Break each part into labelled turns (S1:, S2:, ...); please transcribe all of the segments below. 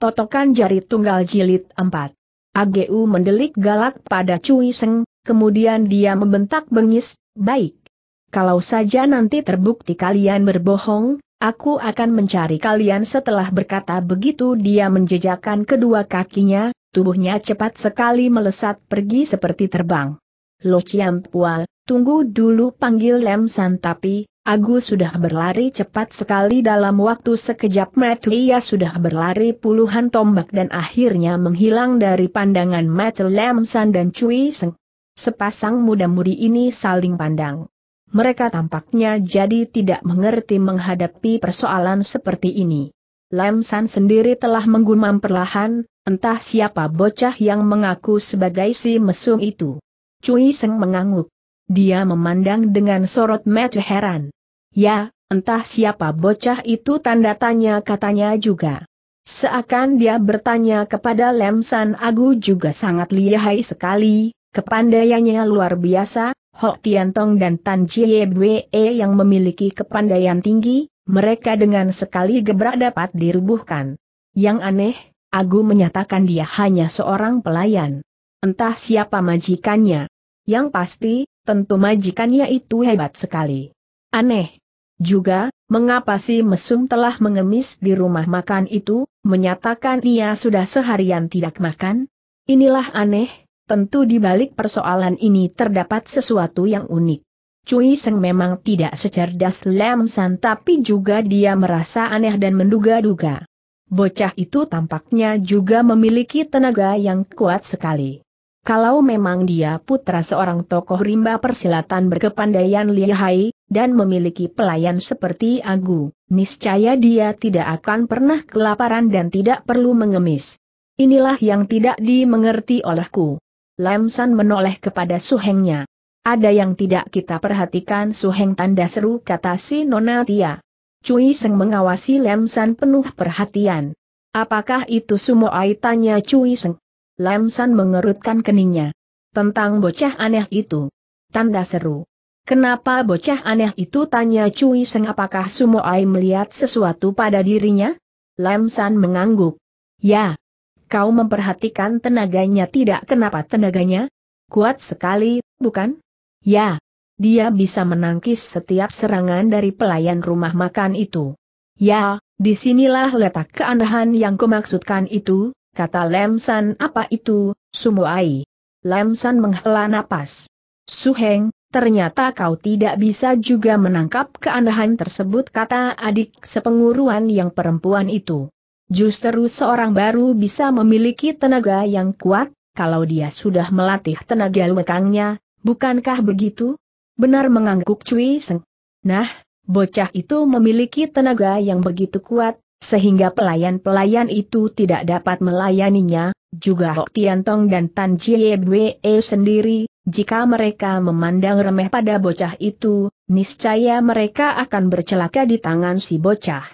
S1: Totokan jari tunggal jilid 4. AGU mendelik galak pada Cui Seng, kemudian dia membentak bengis, baik. Kalau saja nanti terbukti kalian berbohong, aku akan mencari kalian setelah berkata begitu dia menjejakkan kedua kakinya, tubuhnya cepat sekali melesat pergi seperti terbang. Lo Chiam Pua, tunggu dulu panggil Lem San tapi, Agus sudah berlari cepat sekali dalam waktu sekejap mata ia sudah berlari puluhan tombak dan akhirnya menghilang dari pandangan mata Lam San dan Cui Seng. Sepasang muda-mudi ini saling pandang. Mereka tampaknya jadi tidak mengerti menghadapi persoalan seperti ini. Lam San sendiri telah menggumam perlahan, entah siapa bocah yang mengaku sebagai si mesum itu. Cui Seng mengangguk. Dia memandang dengan sorot mata heran. Ya, entah siapa bocah itu tanda tanya katanya juga. Seakan dia bertanya kepada Lemsan Agu juga sangat lihai sekali, kepandaiannya luar biasa, Hok Tiantong dan Tan Jiebwe yang memiliki kepandaian tinggi, mereka dengan sekali gebrak dapat dirubuhkan. Yang aneh, Agu menyatakan dia hanya seorang pelayan. Entah siapa majikannya. Yang pasti, tentu majikannya itu hebat sekali. Aneh. Juga, mengapa si mesum telah mengemis di rumah makan itu, menyatakan ia sudah seharian tidak makan? Inilah aneh, tentu di balik persoalan ini terdapat sesuatu yang unik. Cui Seng memang tidak secerdas Lam San tapi juga dia merasa aneh dan menduga-duga. Bocah itu tampaknya juga memiliki tenaga yang kuat sekali. Kalau memang dia putra seorang tokoh rimba persilatan berkepandaian lihai, dan memiliki pelayan seperti Agu, niscaya dia tidak akan pernah kelaparan dan tidak perlu mengemis. Inilah yang tidak dimengerti olehku. Lamsan menoleh kepada suhengnya. Ada yang tidak kita perhatikan suheng tanda seru kata si Nona Tia. Cui Seng mengawasi Lamsan penuh perhatian. Apakah itu Sumoai tanya Cui Seng? Lam San mengerutkan keningnya. Tentang bocah aneh itu. Tanda seru. Kenapa bocah aneh itu tanya Cui Seng apakah Ai melihat sesuatu pada dirinya? Lam San mengangguk. Ya. Kau memperhatikan tenaganya tidak kenapa tenaganya? Kuat sekali, bukan? Ya. Dia bisa menangkis setiap serangan dari pelayan rumah makan itu. Ya, disinilah letak keanehan yang kumaksudkan itu, kata lemsan apa itu, Sumuai. lemsan menghela napas. Suheng, ternyata kau tidak bisa juga menangkap keanehan tersebut kata adik sepenguruan yang perempuan itu. Justru seorang baru bisa memiliki tenaga yang kuat, kalau dia sudah melatih tenaga lekangnya, bukankah begitu? Benar mengangguk Cui Seng. Nah, bocah itu memiliki tenaga yang begitu kuat, sehingga pelayan-pelayan itu tidak dapat melayaninya, juga Hok Tiantong dan Tan Jiebwe sendiri, jika mereka memandang remeh pada bocah itu, niscaya mereka akan bercelaka di tangan si bocah.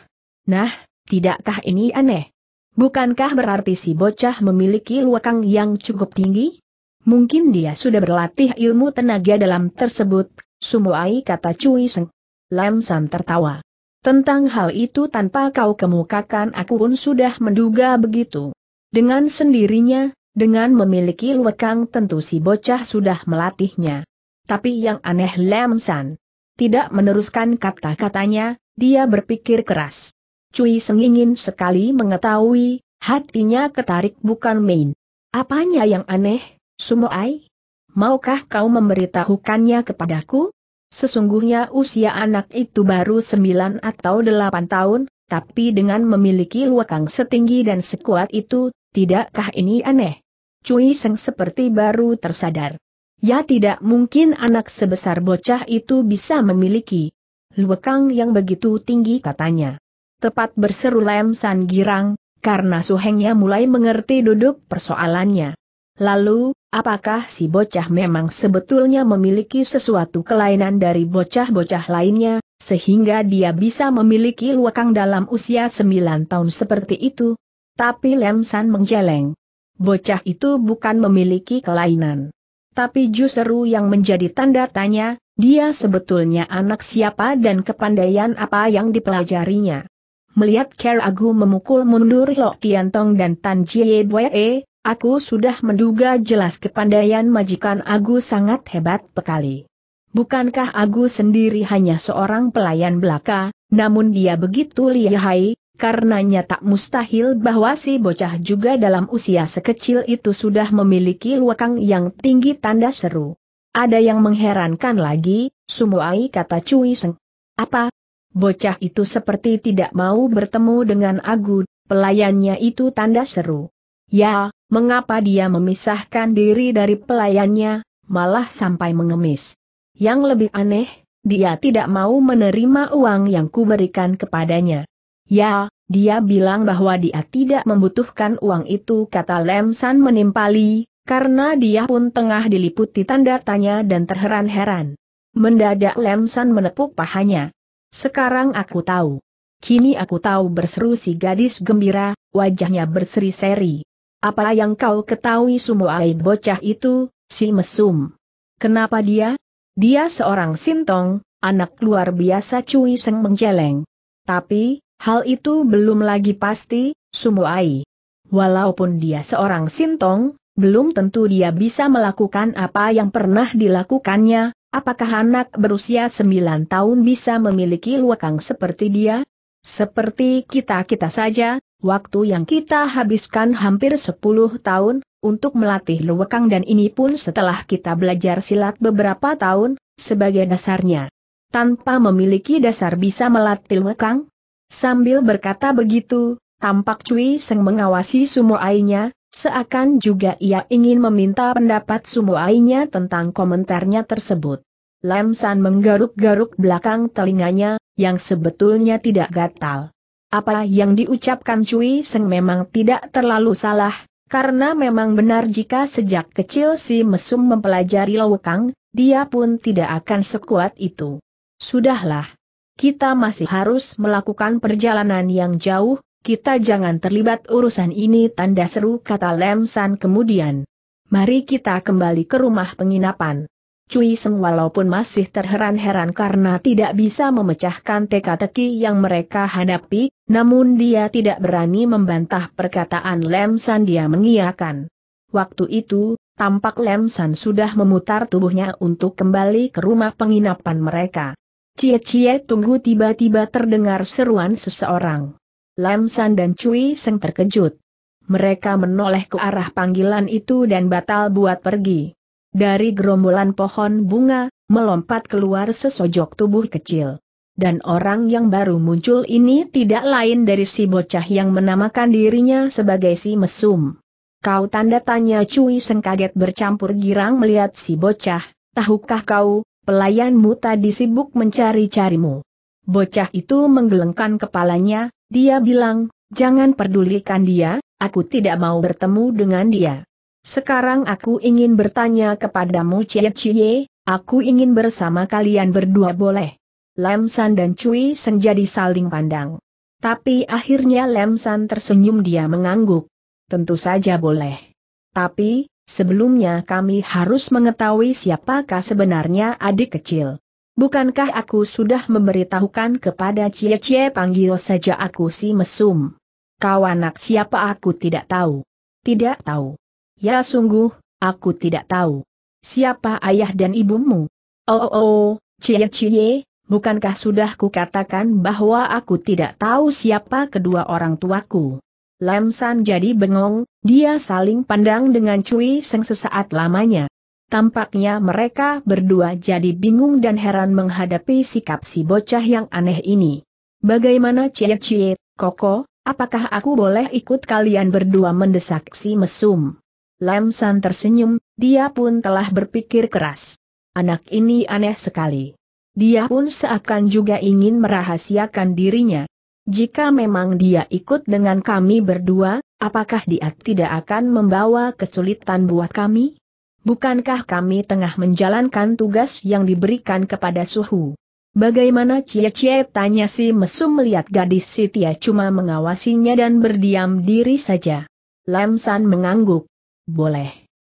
S1: Nah, tidakkah ini aneh? Bukankah berarti si bocah memiliki luakang yang cukup tinggi? Mungkin dia sudah berlatih ilmu tenaga dalam tersebut, Sumuai kata Cui Seng. Lam San tertawa. Tentang hal itu tanpa kau kemukakan aku pun sudah menduga begitu. Dengan sendirinya, dengan memiliki lekang tentu si bocah sudah melatihnya. Tapi yang aneh Lemsan. Tidak meneruskan kata-katanya, dia berpikir keras. Cui sengingin sekali mengetahui, hatinya ketarik bukan main. Apanya yang aneh, Sumoai? Maukah kau memberitahukannya kepadaku? Sesungguhnya usia anak itu baru sembilan atau delapan tahun, tapi dengan memiliki luakang setinggi dan sekuat itu, tidakkah ini aneh? Cui Seng seperti baru tersadar. Ya tidak mungkin anak sebesar bocah itu bisa memiliki luakang yang begitu tinggi katanya. Tepat berseru Lem San Girang, karena suhengnya mulai mengerti duduk persoalannya. Lalu, apakah si bocah memang sebetulnya memiliki sesuatu kelainan dari bocah-bocah lainnya, sehingga dia bisa memiliki luakang dalam usia 9 tahun seperti itu? Tapi Lem San menjeleng. Bocah itu bukan memiliki kelainan. Tapi justru yang menjadi tanda tanya, dia sebetulnya anak siapa dan kepandaian apa yang dipelajarinya. Melihat Ker Agu memukul mundur Lo Tong dan Tan Jie Dwee, Aku sudah menduga jelas kepandaian majikan Agus sangat hebat sekali. Bukankah Agus sendiri hanya seorang pelayan belaka, namun dia begitu lihai, karenanya tak mustahil bahwa si bocah juga dalam usia sekecil itu sudah memiliki luakang yang tinggi tanda seru. Ada yang mengherankan lagi, Sumuai kata Cui Seng. Apa? Bocah itu seperti tidak mau bertemu dengan Agu, pelayannya itu tanda seru. Ya, mengapa dia memisahkan diri dari pelayannya, malah sampai mengemis. Yang lebih aneh, dia tidak mau menerima uang yang kuberikan kepadanya. Ya, dia bilang bahwa dia tidak membutuhkan uang itu kata Lem menimpali, karena dia pun tengah diliputi tanda tanya dan terheran-heran. Mendadak Lem menepuk pahanya. Sekarang aku tahu. Kini aku tahu berseru si gadis gembira, wajahnya berseri-seri. Apa yang kau ketahui semua aib bocah itu, si mesum? Kenapa dia? Dia seorang sintong, anak luar biasa cuy Seng menjeleng. Tapi, hal itu belum lagi pasti, Sumuai. Walaupun dia seorang sintong, belum tentu dia bisa melakukan apa yang pernah dilakukannya, apakah anak berusia 9 tahun bisa memiliki luakang seperti dia? Seperti kita-kita saja, Waktu yang kita habiskan hampir 10 tahun, untuk melatih luwekang dan ini pun setelah kita belajar silat beberapa tahun, sebagai dasarnya. Tanpa memiliki dasar bisa melatih luwekang? Sambil berkata begitu, tampak Cui Seng mengawasi Ainya, seakan juga ia ingin meminta pendapat Sumo Ainya tentang komentarnya tersebut. Lam San menggaruk-garuk belakang telinganya, yang sebetulnya tidak gatal. Apa yang diucapkan Cui Seng memang tidak terlalu salah, karena memang benar jika sejak kecil si mesum mempelajari lawekang, dia pun tidak akan sekuat itu. Sudahlah. Kita masih harus melakukan perjalanan yang jauh, kita jangan terlibat urusan ini tanda seru kata Lem San kemudian. Mari kita kembali ke rumah penginapan. Cui Seng walaupun masih terheran-heran karena tidak bisa memecahkan teka-teki yang mereka hadapi, namun dia tidak berani membantah perkataan Lem San dia mengiakan. Waktu itu, tampak Lem San sudah memutar tubuhnya untuk kembali ke rumah penginapan mereka. Cie-cie tunggu tiba-tiba terdengar seruan seseorang. Lem San dan Cui Seng terkejut. Mereka menoleh ke arah panggilan itu dan batal buat pergi. Dari gerombolan pohon bunga, melompat keluar sesojok tubuh kecil. Dan orang yang baru muncul ini tidak lain dari si bocah yang menamakan dirinya sebagai si mesum. Kau tanda tanya Cui Seng kaget bercampur girang melihat si bocah, tahukah kau, pelayanmu tadi sibuk mencari-carimu. Bocah itu menggelengkan kepalanya, dia bilang, jangan pedulikan dia, aku tidak mau bertemu dengan dia. Sekarang aku ingin bertanya kepadamu Cie Cie, aku ingin bersama kalian berdua boleh. Lemsan dan Cui Sen jadi saling pandang. Tapi akhirnya Lemsan tersenyum dia mengangguk. Tentu saja boleh. Tapi, sebelumnya kami harus mengetahui siapakah sebenarnya adik kecil. Bukankah aku sudah memberitahukan kepada Cie Cie panggil saja aku si mesum. Kau anak siapa aku tidak tahu. Tidak tahu. Ya sungguh, aku tidak tahu. Siapa ayah dan ibumu? Oh oh oh, cie cie, bukankah sudah kukatakan bahwa aku tidak tahu siapa kedua orang tuaku? Lam San jadi bengong, dia saling pandang dengan Cui Seng sesaat lamanya. Tampaknya mereka berdua jadi bingung dan heran menghadapi sikap si bocah yang aneh ini. Bagaimana Cie Cie, Koko, apakah aku boleh ikut kalian berdua mendesak si mesum? Lam San tersenyum, dia pun telah berpikir keras. Anak ini aneh sekali. Dia pun seakan juga ingin merahasiakan dirinya. Jika memang dia ikut dengan kami berdua, apakah dia tidak akan membawa kesulitan buat kami? Bukankah kami tengah menjalankan tugas yang diberikan kepada Suhu? Bagaimana Cie Cie tanya si mesum melihat gadis Sitia cuma mengawasinya dan berdiam diri saja. Lam San mengangguk. Boleh.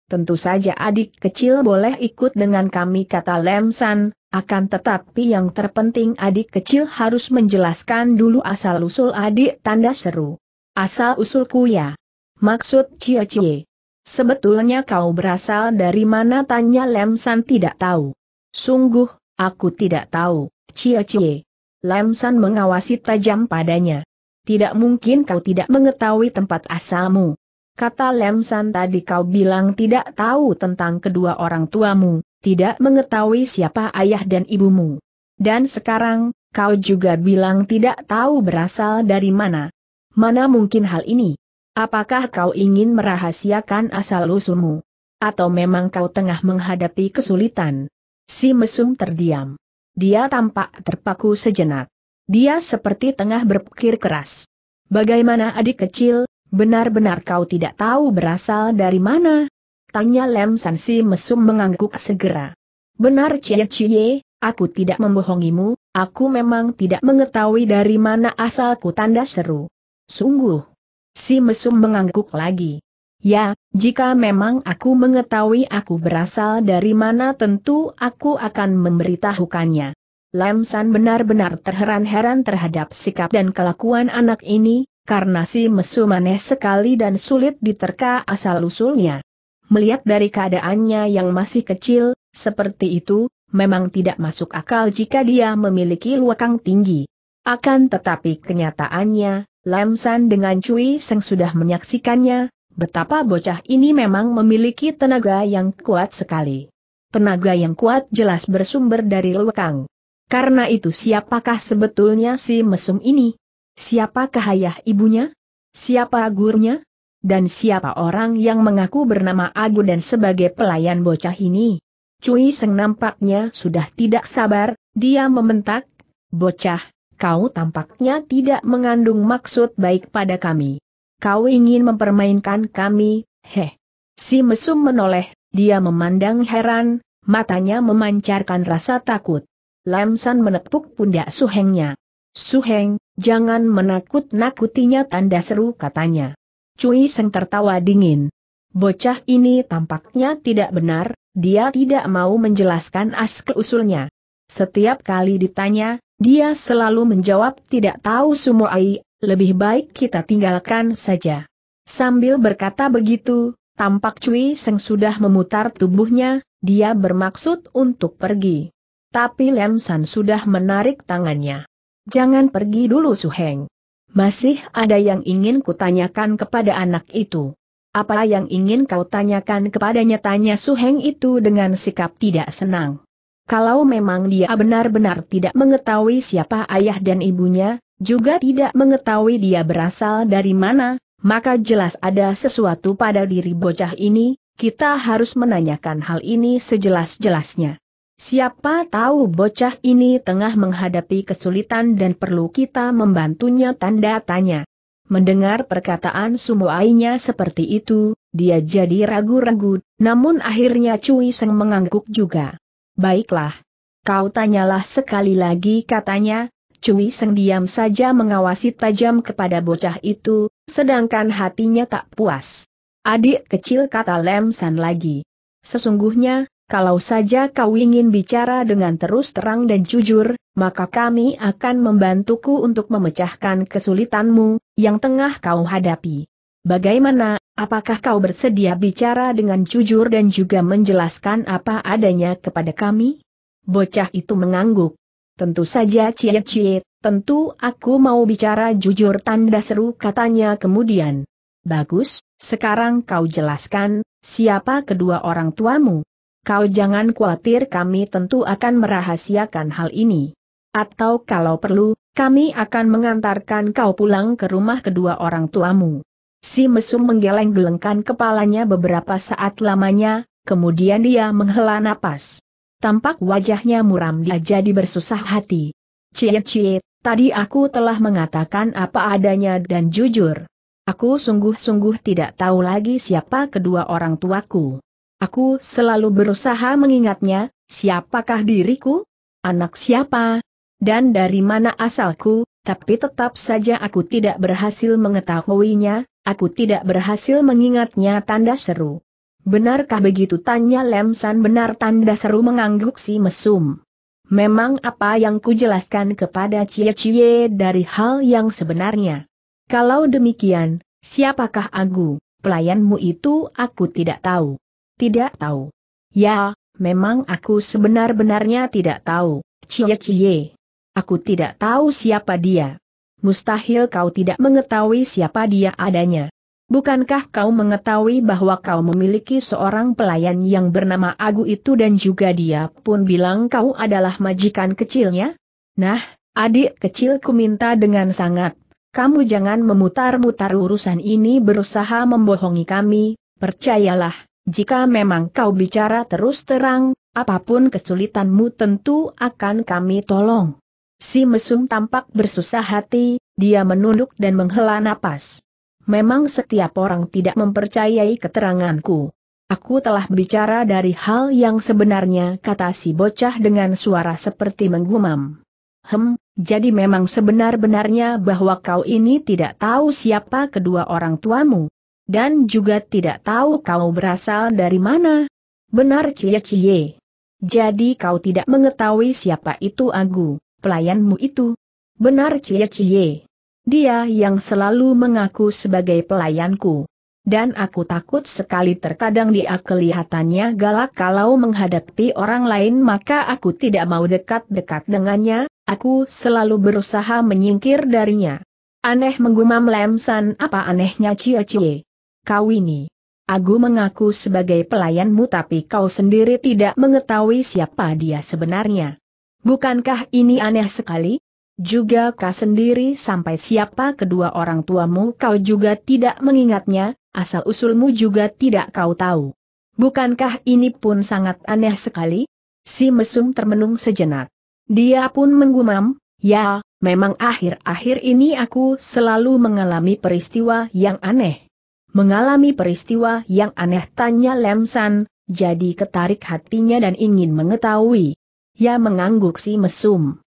S1: Tentu saja adik kecil boleh ikut dengan kami kata Lemsan. akan tetapi yang terpenting adik kecil harus menjelaskan dulu asal-usul adik tanda seru. Asal-usulku ya. Maksud Cie Cie. Sebetulnya kau berasal dari mana tanya Lemsan tidak tahu. Sungguh, aku tidak tahu, Cie Cie. Lemsan mengawasi tajam padanya. Tidak mungkin kau tidak mengetahui tempat asalmu. Kata Lemsan tadi kau bilang tidak tahu tentang kedua orang tuamu, tidak mengetahui siapa ayah dan ibumu. Dan sekarang, kau juga bilang tidak tahu berasal dari mana. Mana mungkin hal ini? Apakah kau ingin merahasiakan asal-usulmu? Atau memang kau tengah menghadapi kesulitan? Si mesum terdiam. Dia tampak terpaku sejenak. Dia seperti tengah berpikir keras. Bagaimana adik kecil, Benar-benar kau tidak tahu berasal dari mana? Tanya Lem si mesum mengangguk segera. Benar Cie Cie, aku tidak membohongimu, aku memang tidak mengetahui dari mana asalku tanda seru. Sungguh. Si mesum mengangguk lagi. Ya, jika memang aku mengetahui aku berasal dari mana tentu aku akan memberitahukannya. Lem San benar-benar terheran-heran terhadap sikap dan kelakuan anak ini, karena si Mesum aneh sekali dan sulit diterka asal-usulnya. Melihat dari keadaannya yang masih kecil, seperti itu, memang tidak masuk akal jika dia memiliki luakang tinggi. Akan tetapi kenyataannya, Lam San dengan Cui Seng sudah menyaksikannya, betapa bocah ini memang memiliki tenaga yang kuat sekali. Tenaga yang kuat jelas bersumber dari luakang. Karena itu siapakah sebetulnya si mesum ini? Siapa ayah ibunya? Siapa gurunya? Dan siapa orang yang mengaku bernama Agu dan sebagai pelayan bocah ini? Cui Seng nampaknya sudah tidak sabar, dia mementak. Bocah, kau tampaknya tidak mengandung maksud baik pada kami. Kau ingin mempermainkan kami, heh. Si mesum menoleh, dia memandang heran, matanya memancarkan rasa takut. Lam menepuk pundak Suhengnya. Suheng, Jangan menakut-nakutinya tanda seru katanya. Cui Seng tertawa dingin. Bocah ini tampaknya tidak benar, dia tidak mau menjelaskan as usulnya. Setiap kali ditanya, dia selalu menjawab tidak tahu semua ai, lebih baik kita tinggalkan saja. Sambil berkata begitu, tampak Cui Seng sudah memutar tubuhnya, dia bermaksud untuk pergi. Tapi Lem San sudah menarik tangannya. Jangan pergi dulu Su Heng. Masih ada yang ingin kutanyakan kepada anak itu. Apa yang ingin kau tanyakan kepadanya tanya Heng itu dengan sikap tidak senang. Kalau memang dia benar-benar tidak mengetahui siapa ayah dan ibunya, juga tidak mengetahui dia berasal dari mana, maka jelas ada sesuatu pada diri bocah ini, kita harus menanyakan hal ini sejelas-jelasnya. Siapa tahu bocah ini tengah menghadapi kesulitan dan perlu kita membantunya tanda tanya. Mendengar perkataan sumuainya seperti itu, dia jadi ragu-ragu, namun akhirnya Cui Seng mengangguk juga. Baiklah. Kau tanyalah sekali lagi katanya, Cui Seng diam saja mengawasi tajam kepada bocah itu, sedangkan hatinya tak puas. Adik kecil kata Lem San lagi. Sesungguhnya, kalau saja kau ingin bicara dengan terus terang dan jujur, maka kami akan membantuku untuk memecahkan kesulitanmu yang tengah kau hadapi. Bagaimana, apakah kau bersedia bicara dengan jujur dan juga menjelaskan apa adanya kepada kami? Bocah itu mengangguk. Tentu saja cie-cie, tentu aku mau bicara jujur tanda seru katanya kemudian. Bagus, sekarang kau jelaskan, siapa kedua orang tuamu? Kau jangan khawatir kami tentu akan merahasiakan hal ini. Atau kalau perlu, kami akan mengantarkan kau pulang ke rumah kedua orang tuamu. Si mesum menggeleng-gelengkan kepalanya beberapa saat lamanya, kemudian dia menghela napas. Tampak wajahnya muram dia jadi bersusah hati. Cie-cie, tadi aku telah mengatakan apa adanya dan jujur. Aku sungguh-sungguh tidak tahu lagi siapa kedua orang tuaku. Aku selalu berusaha mengingatnya, siapakah diriku? Anak siapa? Dan dari mana asalku, tapi tetap saja aku tidak berhasil mengetahuinya, aku tidak berhasil mengingatnya tanda seru. Benarkah begitu tanya Lemsan benar tanda seru mengangguk si mesum. Memang apa yang kujelaskan kepada Cie-Cie dari hal yang sebenarnya. Kalau demikian, siapakah aku, pelayanmu itu aku tidak tahu. Tidak tahu. Ya, memang aku sebenar-benarnya tidak tahu, cie-cie. Aku tidak tahu siapa dia. Mustahil kau tidak mengetahui siapa dia adanya. Bukankah kau mengetahui bahwa kau memiliki seorang pelayan yang bernama Agu itu dan juga dia pun bilang kau adalah majikan kecilnya? Nah, adik kecilku minta dengan sangat, kamu jangan memutar-mutar urusan ini berusaha membohongi kami, percayalah, jika memang kau bicara terus terang, apapun kesulitanmu tentu akan kami tolong. Si mesum tampak bersusah hati, dia menunduk dan menghela napas. Memang setiap orang tidak mempercayai keteranganku. Aku telah bicara dari hal yang sebenarnya kata si bocah dengan suara seperti menggumam. Hem, jadi memang sebenar-benarnya bahwa kau ini tidak tahu siapa kedua orang tuamu dan juga tidak tahu kau berasal dari mana. Benar cie-cie. Jadi kau tidak mengetahui siapa itu Agu, pelayanmu itu. Benar cie-cie. Dia yang selalu mengaku sebagai pelayanku. Dan aku takut sekali terkadang dia kelihatannya galak kalau menghadapi orang lain maka aku tidak mau dekat-dekat dengannya, aku selalu berusaha menyingkir darinya. Aneh menggumam Lemsan apa anehnya cie-cie kau ini. Aku mengaku sebagai pelayanmu tapi kau sendiri tidak mengetahui siapa dia sebenarnya. Bukankah ini aneh sekali? Juga kau sendiri sampai siapa kedua orang tuamu kau juga tidak mengingatnya, asal usulmu juga tidak kau tahu. Bukankah ini pun sangat aneh sekali? Si mesum termenung sejenak. Dia pun menggumam, ya, memang akhir-akhir ini aku selalu mengalami peristiwa yang aneh mengalami peristiwa yang aneh tanya Lemsan, jadi ketarik hatinya dan ingin mengetahui. Ya mengangguk si mesum.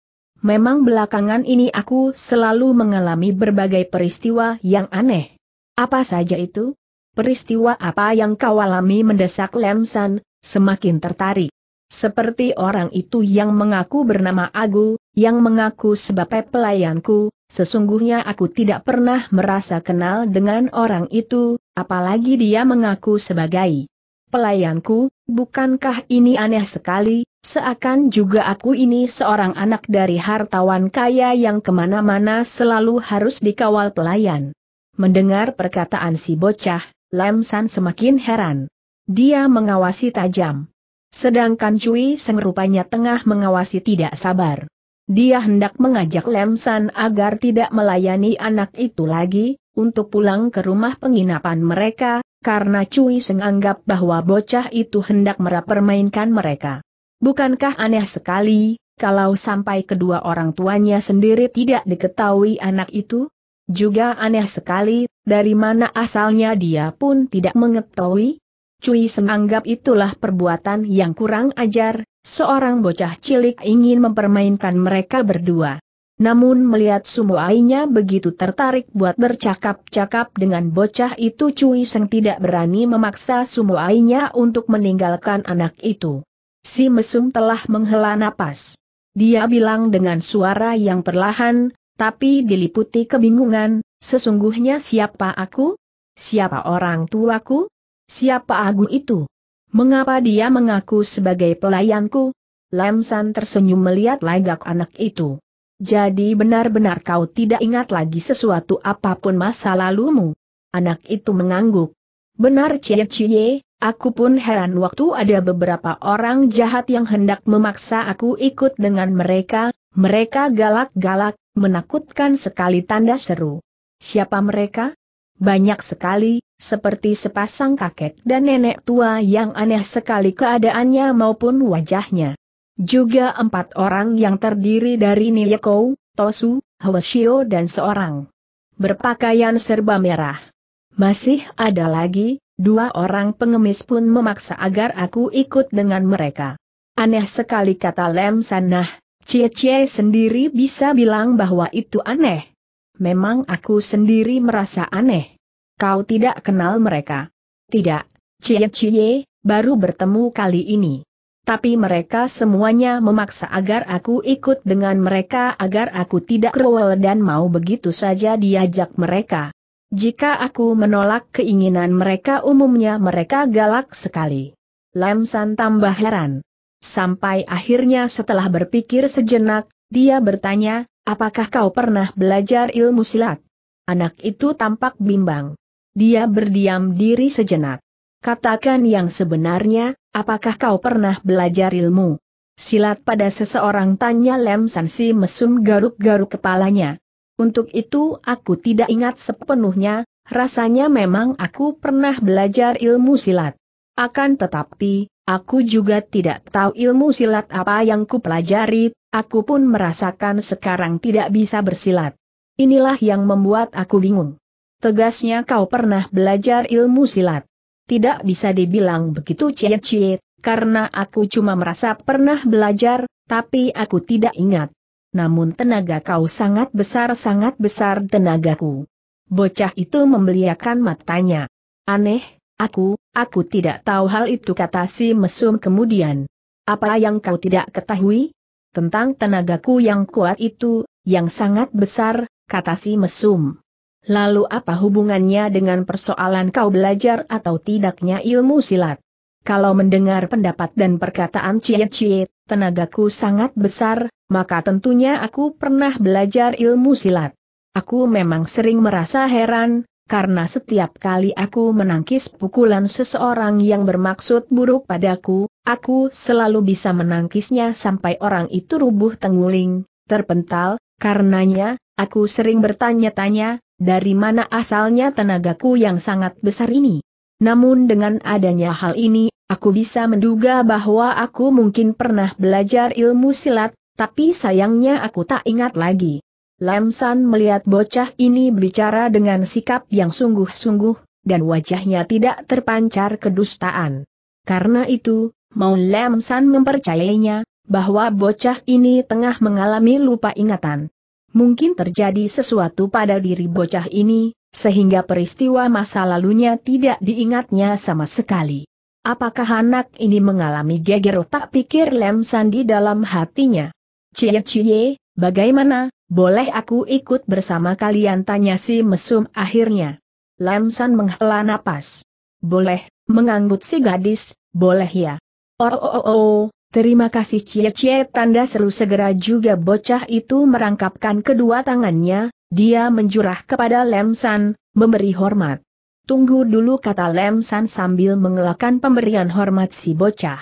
S1: Memang belakangan ini aku selalu mengalami berbagai peristiwa yang aneh. Apa saja itu? Peristiwa apa yang kau alami mendesak Lemsan, semakin tertarik. Seperti orang itu yang mengaku bernama Agu, yang mengaku sebagai pelayanku, sesungguhnya aku tidak pernah merasa kenal dengan orang itu, apalagi dia mengaku sebagai pelayanku, bukankah ini aneh sekali, seakan juga aku ini seorang anak dari hartawan kaya yang kemana-mana selalu harus dikawal pelayan. Mendengar perkataan si bocah, Lam San semakin heran. Dia mengawasi tajam. Sedangkan Cui Seng rupanya tengah mengawasi tidak sabar. Dia hendak mengajak Lemsan agar tidak melayani anak itu lagi, untuk pulang ke rumah penginapan mereka, karena Cui Seng anggap bahwa bocah itu hendak merapermainkan mereka. Bukankah aneh sekali, kalau sampai kedua orang tuanya sendiri tidak diketahui anak itu? Juga aneh sekali, dari mana asalnya dia pun tidak mengetahui? Cui Seng anggap itulah perbuatan yang kurang ajar, Seorang bocah cilik ingin mempermainkan mereka berdua. Namun melihat Ainya begitu tertarik buat bercakap-cakap dengan bocah itu Cui Seng tidak berani memaksa Ainya untuk meninggalkan anak itu. Si mesum telah menghela napas. Dia bilang dengan suara yang perlahan, tapi diliputi kebingungan, sesungguhnya siapa aku? Siapa orang tuaku? Siapa agung itu? Mengapa dia mengaku sebagai pelayanku? Lam San tersenyum melihat lagak anak itu. Jadi benar-benar kau tidak ingat lagi sesuatu apapun masa lalumu. Anak itu mengangguk. Benar cie cie, aku pun heran waktu ada beberapa orang jahat yang hendak memaksa aku ikut dengan mereka, mereka galak-galak, menakutkan sekali tanda seru. Siapa mereka? banyak sekali, seperti sepasang kakek dan nenek tua yang aneh sekali keadaannya maupun wajahnya. Juga empat orang yang terdiri dari Niyeko, Tosu, Hoshio dan seorang berpakaian serba merah. Masih ada lagi, dua orang pengemis pun memaksa agar aku ikut dengan mereka. Aneh sekali kata Lem Sanah, Cie Cie sendiri bisa bilang bahwa itu aneh memang aku sendiri merasa aneh. Kau tidak kenal mereka. Tidak, cie-cie, baru bertemu kali ini. Tapi mereka semuanya memaksa agar aku ikut dengan mereka agar aku tidak rewel dan mau begitu saja diajak mereka. Jika aku menolak keinginan mereka umumnya mereka galak sekali. San tambah heran. Sampai akhirnya setelah berpikir sejenak, dia bertanya, apakah kau pernah belajar ilmu silat? Anak itu tampak bimbang. Dia berdiam diri sejenak. Katakan yang sebenarnya, apakah kau pernah belajar ilmu silat pada seseorang tanya Lem Sansi mesum garuk-garuk kepalanya. Untuk itu aku tidak ingat sepenuhnya, rasanya memang aku pernah belajar ilmu silat. Akan tetapi, aku juga tidak tahu ilmu silat apa yang kupelajari, Aku pun merasakan sekarang tidak bisa bersilat. Inilah yang membuat aku bingung. Tegasnya kau pernah belajar ilmu silat. Tidak bisa dibilang begitu ciet-ciet, karena aku cuma merasa pernah belajar, tapi aku tidak ingat. Namun tenaga kau sangat besar sangat besar tenagaku. Bocah itu membeliakan matanya. Aneh, aku, aku tidak tahu hal itu kata si mesum kemudian. Apa yang kau tidak ketahui? tentang tenagaku yang kuat itu, yang sangat besar, kata si mesum. Lalu apa hubungannya dengan persoalan kau belajar atau tidaknya ilmu silat? Kalau mendengar pendapat dan perkataan cie-cie, tenagaku sangat besar, maka tentunya aku pernah belajar ilmu silat. Aku memang sering merasa heran, karena setiap kali aku menangkis pukulan seseorang yang bermaksud buruk padaku, aku selalu bisa menangkisnya sampai orang itu rubuh tengguling, terpental, karenanya, aku sering bertanya-tanya, dari mana asalnya tenagaku yang sangat besar ini. Namun dengan adanya hal ini, aku bisa menduga bahwa aku mungkin pernah belajar ilmu silat, tapi sayangnya aku tak ingat lagi. Lam San melihat bocah ini bicara dengan sikap yang sungguh-sungguh, dan wajahnya tidak terpancar kedustaan. Karena itu, mau Lam San mempercayainya, bahwa bocah ini tengah mengalami lupa ingatan. Mungkin terjadi sesuatu pada diri bocah ini, sehingga peristiwa masa lalunya tidak diingatnya sama sekali. Apakah anak ini mengalami geger otak pikir Lam San di dalam hatinya? Cie-cie, Bagaimana, boleh aku ikut bersama kalian tanya si mesum akhirnya. Lam menghela napas. Boleh, menganggut si gadis, boleh ya. Oh, oh, oh, oh. terima kasih Cie Cie tanda seru segera juga bocah itu merangkapkan kedua tangannya, dia menjurah kepada Lamsan, memberi hormat. Tunggu dulu kata Lemsan sambil mengelakkan pemberian hormat si bocah.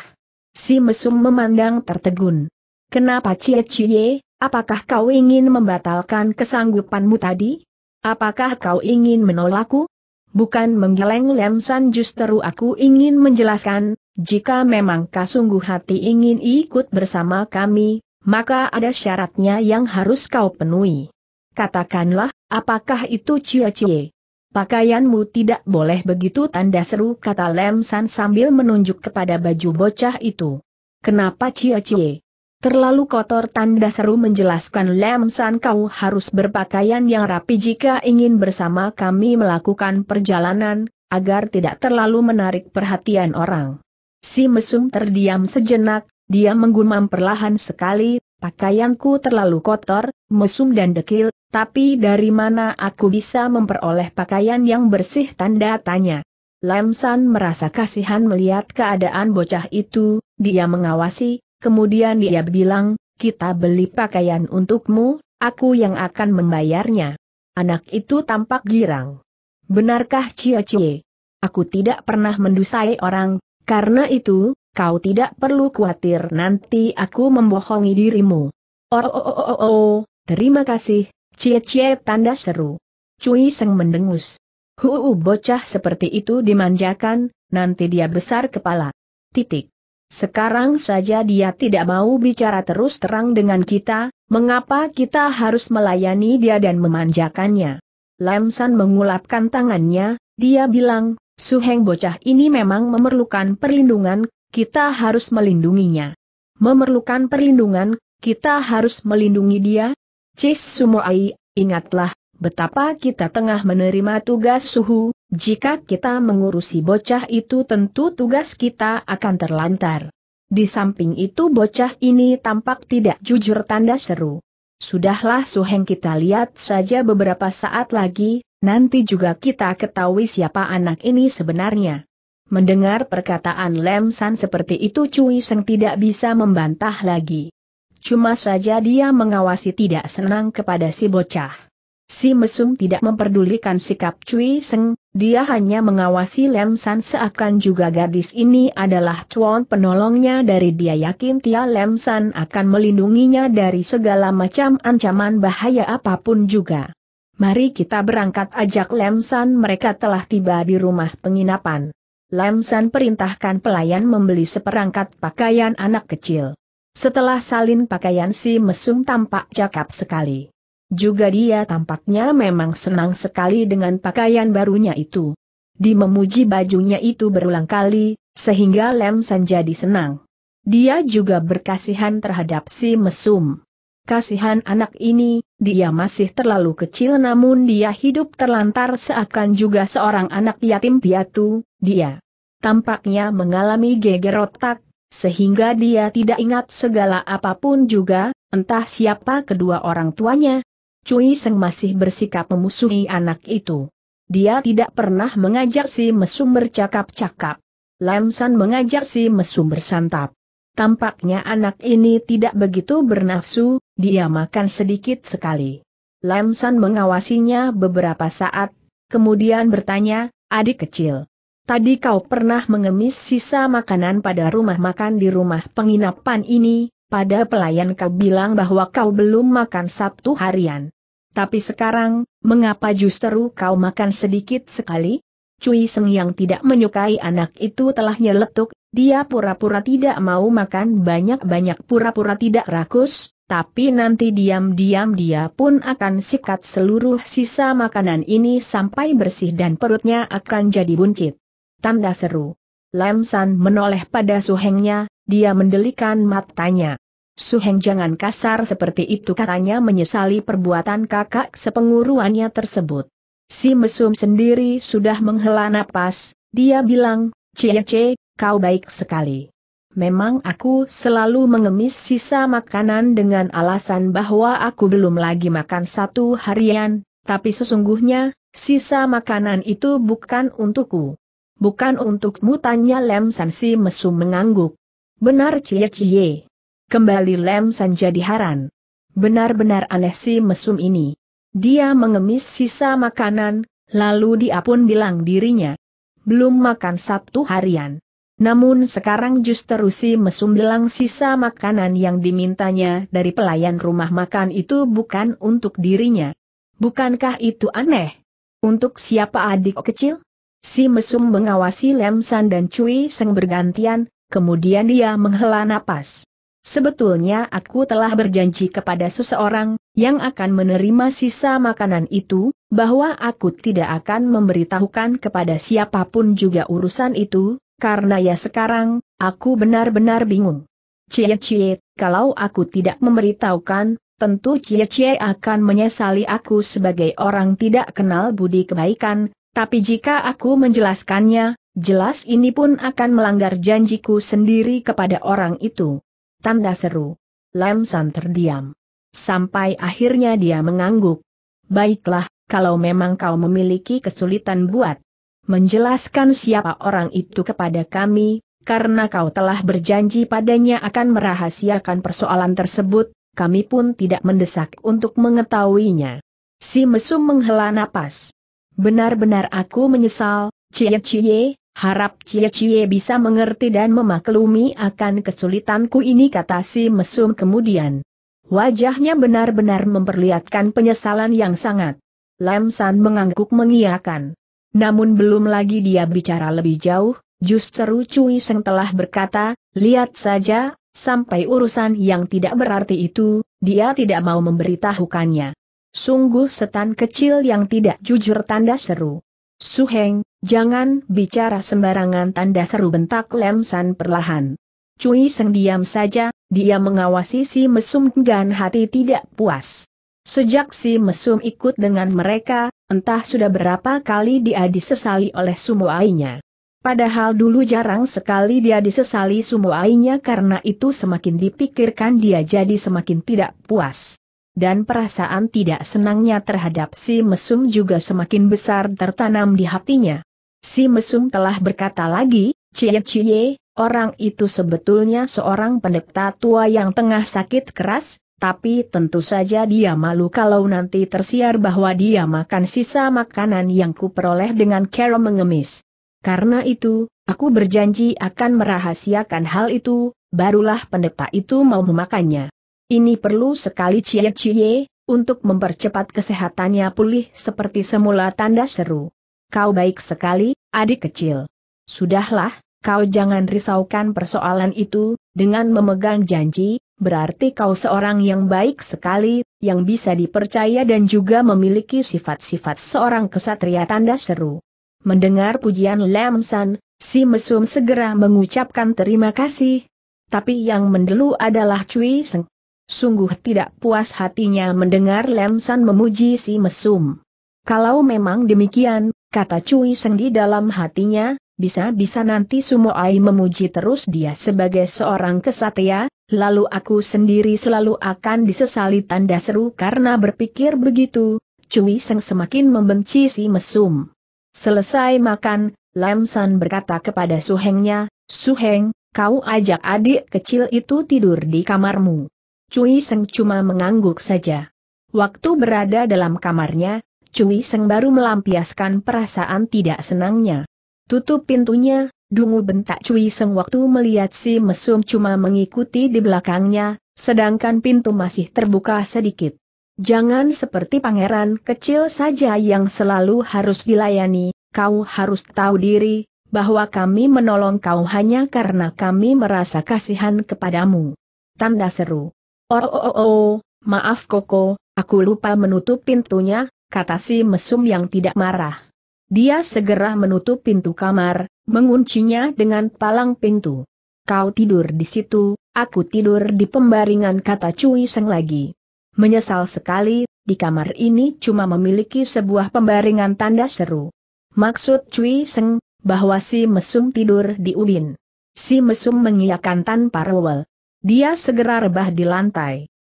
S1: Si mesum memandang tertegun. Kenapa Cie Cie, Apakah kau ingin membatalkan kesanggupanmu tadi? Apakah kau ingin menolakku? Bukan menggeleng lemsan justru aku ingin menjelaskan, jika memang kau sungguh hati ingin ikut bersama kami, maka ada syaratnya yang harus kau penuhi. Katakanlah, apakah itu cie-cie? Pakaianmu tidak boleh begitu tanda seru kata lemsan sambil menunjuk kepada baju bocah itu. Kenapa cie-cie? Terlalu kotor tanda seru menjelaskan Lam San kau harus berpakaian yang rapi jika ingin bersama kami melakukan perjalanan, agar tidak terlalu menarik perhatian orang. Si mesum terdiam sejenak, dia menggumam perlahan sekali, pakaianku terlalu kotor, mesum dan dekil, tapi dari mana aku bisa memperoleh pakaian yang bersih tanda tanya. Lam San merasa kasihan melihat keadaan bocah itu, dia mengawasi, Kemudian dia bilang, kita beli pakaian untukmu, aku yang akan membayarnya. Anak itu tampak girang. Benarkah Cie Cie? Aku tidak pernah mendusai orang, karena itu, kau tidak perlu khawatir nanti aku membohongi dirimu. Oh, oh, oh, oh, oh, terima kasih, Cie Cie tanda seru. Cui Seng mendengus. Huu bocah seperti itu dimanjakan, nanti dia besar kepala. Titik. Sekarang saja dia tidak mau bicara terus terang dengan kita, mengapa kita harus melayani dia dan memanjakannya? Lam mengulapkan tangannya, dia bilang, Suheng bocah ini memang memerlukan perlindungan, kita harus melindunginya. Memerlukan perlindungan, kita harus melindungi dia. Cis Sumoai, ingatlah, betapa kita tengah menerima tugas suhu, jika kita mengurusi bocah itu tentu tugas kita akan terlantar. Di samping itu bocah ini tampak tidak jujur tanda seru. Sudahlah Suheng kita lihat saja beberapa saat lagi, nanti juga kita ketahui siapa anak ini sebenarnya. Mendengar perkataan Lem San seperti itu Cui Seng tidak bisa membantah lagi. Cuma saja dia mengawasi tidak senang kepada si bocah. Si Mesum tidak memperdulikan sikap Cui Seng, dia hanya mengawasi Lem San seakan juga gadis ini adalah cuan penolongnya dari dia yakin Tia Lem San akan melindunginya dari segala macam ancaman bahaya apapun juga. Mari kita berangkat ajak Lem San mereka telah tiba di rumah penginapan. Lem San perintahkan pelayan membeli seperangkat pakaian anak kecil. Setelah salin pakaian si Mesum tampak cakap sekali. Juga dia tampaknya memang senang sekali dengan pakaian barunya itu. Di memuji bajunya itu berulang kali, sehingga Lem San jadi senang. Dia juga berkasihan terhadap si mesum. Kasihan anak ini, dia masih terlalu kecil namun dia hidup terlantar seakan juga seorang anak yatim piatu, dia tampaknya mengalami geger otak, sehingga dia tidak ingat segala apapun juga, entah siapa kedua orang tuanya, Cui Seng masih bersikap memusuhi anak itu. Dia tidak pernah mengajak si mesum bercakap-cakap. Lam San mengajak si mesum bersantap. Tampaknya anak ini tidak begitu bernafsu, dia makan sedikit sekali. Lam San mengawasinya beberapa saat, kemudian bertanya, adik kecil. Tadi kau pernah mengemis sisa makanan pada rumah makan di rumah penginapan ini, pada pelayan kau bilang bahwa kau belum makan satu harian. Tapi sekarang, mengapa justru kau makan sedikit sekali? Cui Seng yang tidak menyukai anak itu telah nyeletuk, dia pura-pura tidak mau makan banyak-banyak pura-pura tidak rakus, tapi nanti diam-diam dia pun akan sikat seluruh sisa makanan ini sampai bersih dan perutnya akan jadi buncit. Tanda seru. Lam San menoleh pada suhengnya, dia mendelikan matanya. Suheng jangan kasar seperti itu katanya menyesali perbuatan kakak sepenguruannya tersebut. Si mesum sendiri sudah menghela napas, dia bilang, Cie Cie, kau baik sekali. Memang aku selalu mengemis sisa makanan dengan alasan bahwa aku belum lagi makan satu harian, tapi sesungguhnya, sisa makanan itu bukan untukku. Bukan untukmu tanya Lem San si mesum mengangguk. Benar cie-cie. Kembali Lem San jadi heran. Benar-benar aneh si mesum ini. Dia mengemis sisa makanan, lalu dia pun bilang dirinya. Belum makan Sabtu harian. Namun sekarang justru si mesum bilang sisa makanan yang dimintanya dari pelayan rumah makan itu bukan untuk dirinya. Bukankah itu aneh? Untuk siapa adik kecil? Si mesum mengawasi Lem San dan Cui Seng bergantian, kemudian dia menghela napas. Sebetulnya aku telah berjanji kepada seseorang, yang akan menerima sisa makanan itu, bahwa aku tidak akan memberitahukan kepada siapapun juga urusan itu, karena ya sekarang, aku benar-benar bingung. Cie-cie, kalau aku tidak memberitahukan, tentu Cie-cie akan menyesali aku sebagai orang tidak kenal budi kebaikan, tapi jika aku menjelaskannya, Jelas ini pun akan melanggar janjiku sendiri kepada orang itu. Tanda seru. Lam San terdiam. Sampai akhirnya dia mengangguk. Baiklah, kalau memang kau memiliki kesulitan buat menjelaskan siapa orang itu kepada kami, karena kau telah berjanji padanya akan merahasiakan persoalan tersebut, kami pun tidak mendesak untuk mengetahuinya. Si mesum menghela napas. Benar-benar aku menyesal, Cie-cie, harap cie-cie bisa mengerti dan memaklumi akan kesulitanku ini kata si mesum kemudian. Wajahnya benar-benar memperlihatkan penyesalan yang sangat. Lam San mengangguk mengiakan. Namun belum lagi dia bicara lebih jauh, justru Cui Seng telah berkata, lihat saja, sampai urusan yang tidak berarti itu, dia tidak mau memberitahukannya. Sungguh setan kecil yang tidak jujur tanda seru. Suheng, Jangan bicara sembarangan tanda seru bentak lemsan perlahan. Cui Seng diam saja, dia mengawasi si mesum dengan hati tidak puas. Sejak si mesum ikut dengan mereka, entah sudah berapa kali dia disesali oleh sumuainya. Padahal dulu jarang sekali dia disesali sumuainya karena itu semakin dipikirkan dia jadi semakin tidak puas. Dan perasaan tidak senangnya terhadap si mesum juga semakin besar tertanam di hatinya. Si mesum telah berkata lagi, Cie Cie, orang itu sebetulnya seorang pendeta tua yang tengah sakit keras, tapi tentu saja dia malu kalau nanti tersiar bahwa dia makan sisa makanan yang kuperoleh dengan cara mengemis. Karena itu, aku berjanji akan merahasiakan hal itu, barulah pendeta itu mau memakannya. Ini perlu sekali cie-cie, untuk mempercepat kesehatannya pulih seperti semula tanda seru kau baik sekali, adik kecil. Sudahlah, kau jangan risaukan persoalan itu, dengan memegang janji, berarti kau seorang yang baik sekali, yang bisa dipercaya dan juga memiliki sifat-sifat seorang kesatria tanda seru. Mendengar pujian Lam San, si mesum segera mengucapkan terima kasih. Tapi yang mendelu adalah Cui Seng. Sungguh tidak puas hatinya mendengar Lam San memuji si mesum. Kalau memang demikian, kata Cui Seng di dalam hatinya, bisa-bisa nanti ai memuji terus dia sebagai seorang kesatria, lalu aku sendiri selalu akan disesali tanda seru karena berpikir begitu, Cui Seng semakin membenci si mesum. Selesai makan, Lam San berkata kepada Su Suhengnya, Suheng, kau ajak adik kecil itu tidur di kamarmu. Cui Seng cuma mengangguk saja. Waktu berada dalam kamarnya, Cui Seng baru melampiaskan perasaan tidak senangnya. Tutup pintunya, dungu bentak Cui Seng waktu melihat si mesum cuma mengikuti di belakangnya, sedangkan pintu masih terbuka sedikit. Jangan seperti pangeran kecil saja yang selalu harus dilayani, kau harus tahu diri, bahwa kami menolong kau hanya karena kami merasa kasihan kepadamu. Tanda seru. Oh oh oh, oh maaf Koko, aku lupa menutup pintunya, kata si mesum yang tidak marah. Dia segera menutup pintu kamar, menguncinya dengan palang pintu. Kau tidur di situ, aku tidur di pembaringan kata Cui Seng lagi. Menyesal sekali, di kamar ini cuma memiliki sebuah pembaringan tanda seru. Maksud Cui Seng, bahwa si mesum tidur di ubin. Si mesum mengiyakan tanpa rewel. Dia segera rebah di lantai.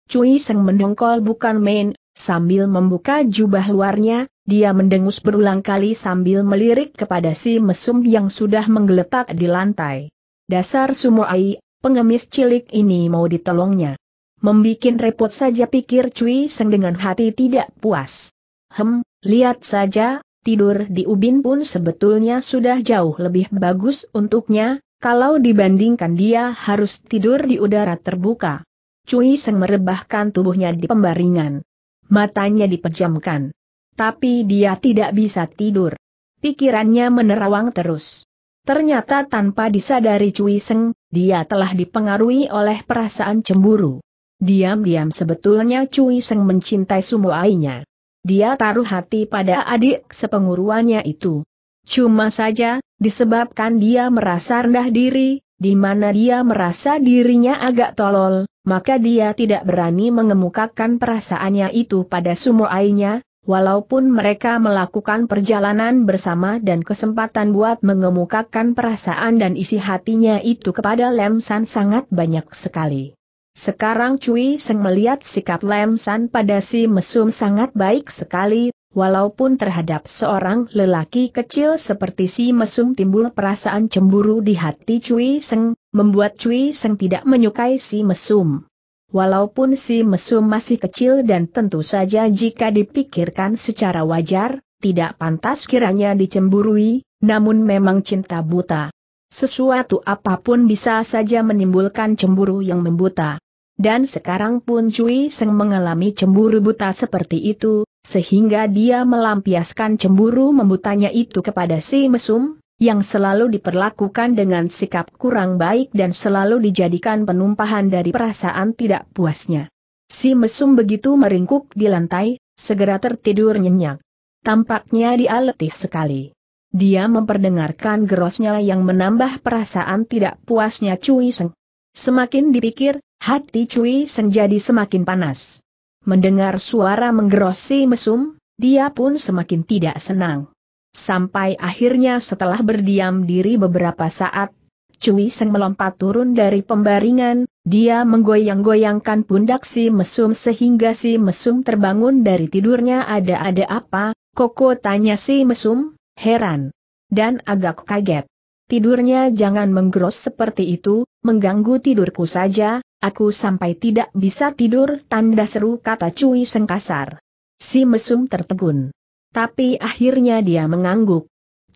S1: Cui Seng mendongkol bukan main, Sambil membuka jubah luarnya, dia mendengus berulang kali sambil melirik kepada si mesum yang sudah menggeletak di lantai. Dasar Sumoai, pengemis cilik ini mau ditolongnya. Membikin repot saja pikir Cui Seng dengan hati tidak puas. Hem, lihat saja, tidur di ubin pun sebetulnya sudah jauh lebih bagus untuknya, kalau dibandingkan dia harus tidur di udara terbuka. Cui Seng merebahkan tubuhnya di pembaringan matanya dipejamkan. Tapi dia tidak bisa tidur. Pikirannya menerawang terus. Ternyata tanpa disadari Cui Seng, dia telah dipengaruhi oleh perasaan cemburu. Diam-diam sebetulnya Cui Seng mencintai Sumoainya. Dia taruh hati pada adik sepenguruannya itu. Cuma saja, disebabkan dia merasa rendah diri, di mana dia merasa dirinya agak tolol, maka dia tidak berani mengemukakan perasaannya itu pada sumoainya, walaupun mereka melakukan perjalanan bersama dan kesempatan buat mengemukakan perasaan dan isi hatinya itu kepada Lem San sangat banyak sekali. Sekarang Cui Seng melihat sikap Lem San pada si mesum sangat baik sekali, Walaupun terhadap seorang lelaki kecil seperti si mesum timbul perasaan cemburu di hati Cui Seng, membuat Cui Seng tidak menyukai si mesum. Walaupun si mesum masih kecil dan tentu saja jika dipikirkan secara wajar, tidak pantas kiranya dicemburui, namun memang cinta buta. Sesuatu apapun bisa saja menimbulkan cemburu yang membuta. Dan sekarang pun Cui Seng mengalami cemburu buta seperti itu, sehingga dia melampiaskan cemburu membutanya itu kepada si mesum, yang selalu diperlakukan dengan sikap kurang baik dan selalu dijadikan penumpahan dari perasaan tidak puasnya. Si mesum begitu meringkuk di lantai, segera tertidur nyenyak. Tampaknya dia letih sekali. Dia memperdengarkan gerosnya yang menambah perasaan tidak puasnya Cui Seng. Semakin dipikir, Hati Cui Senjadi semakin panas. Mendengar suara menggerosi mesum, dia pun semakin tidak senang. Sampai akhirnya setelah berdiam diri beberapa saat, Cui Seng melompat turun dari pembaringan, dia menggoyang-goyangkan pundak si mesum sehingga si mesum terbangun dari tidurnya ada-ada apa, Koko tanya si mesum, heran. Dan agak kaget tidurnya jangan menggeros seperti itu, mengganggu tidurku saja, aku sampai tidak bisa tidur tanda seru kata Cui Sengkasar. Si mesum tertegun. Tapi akhirnya dia mengangguk.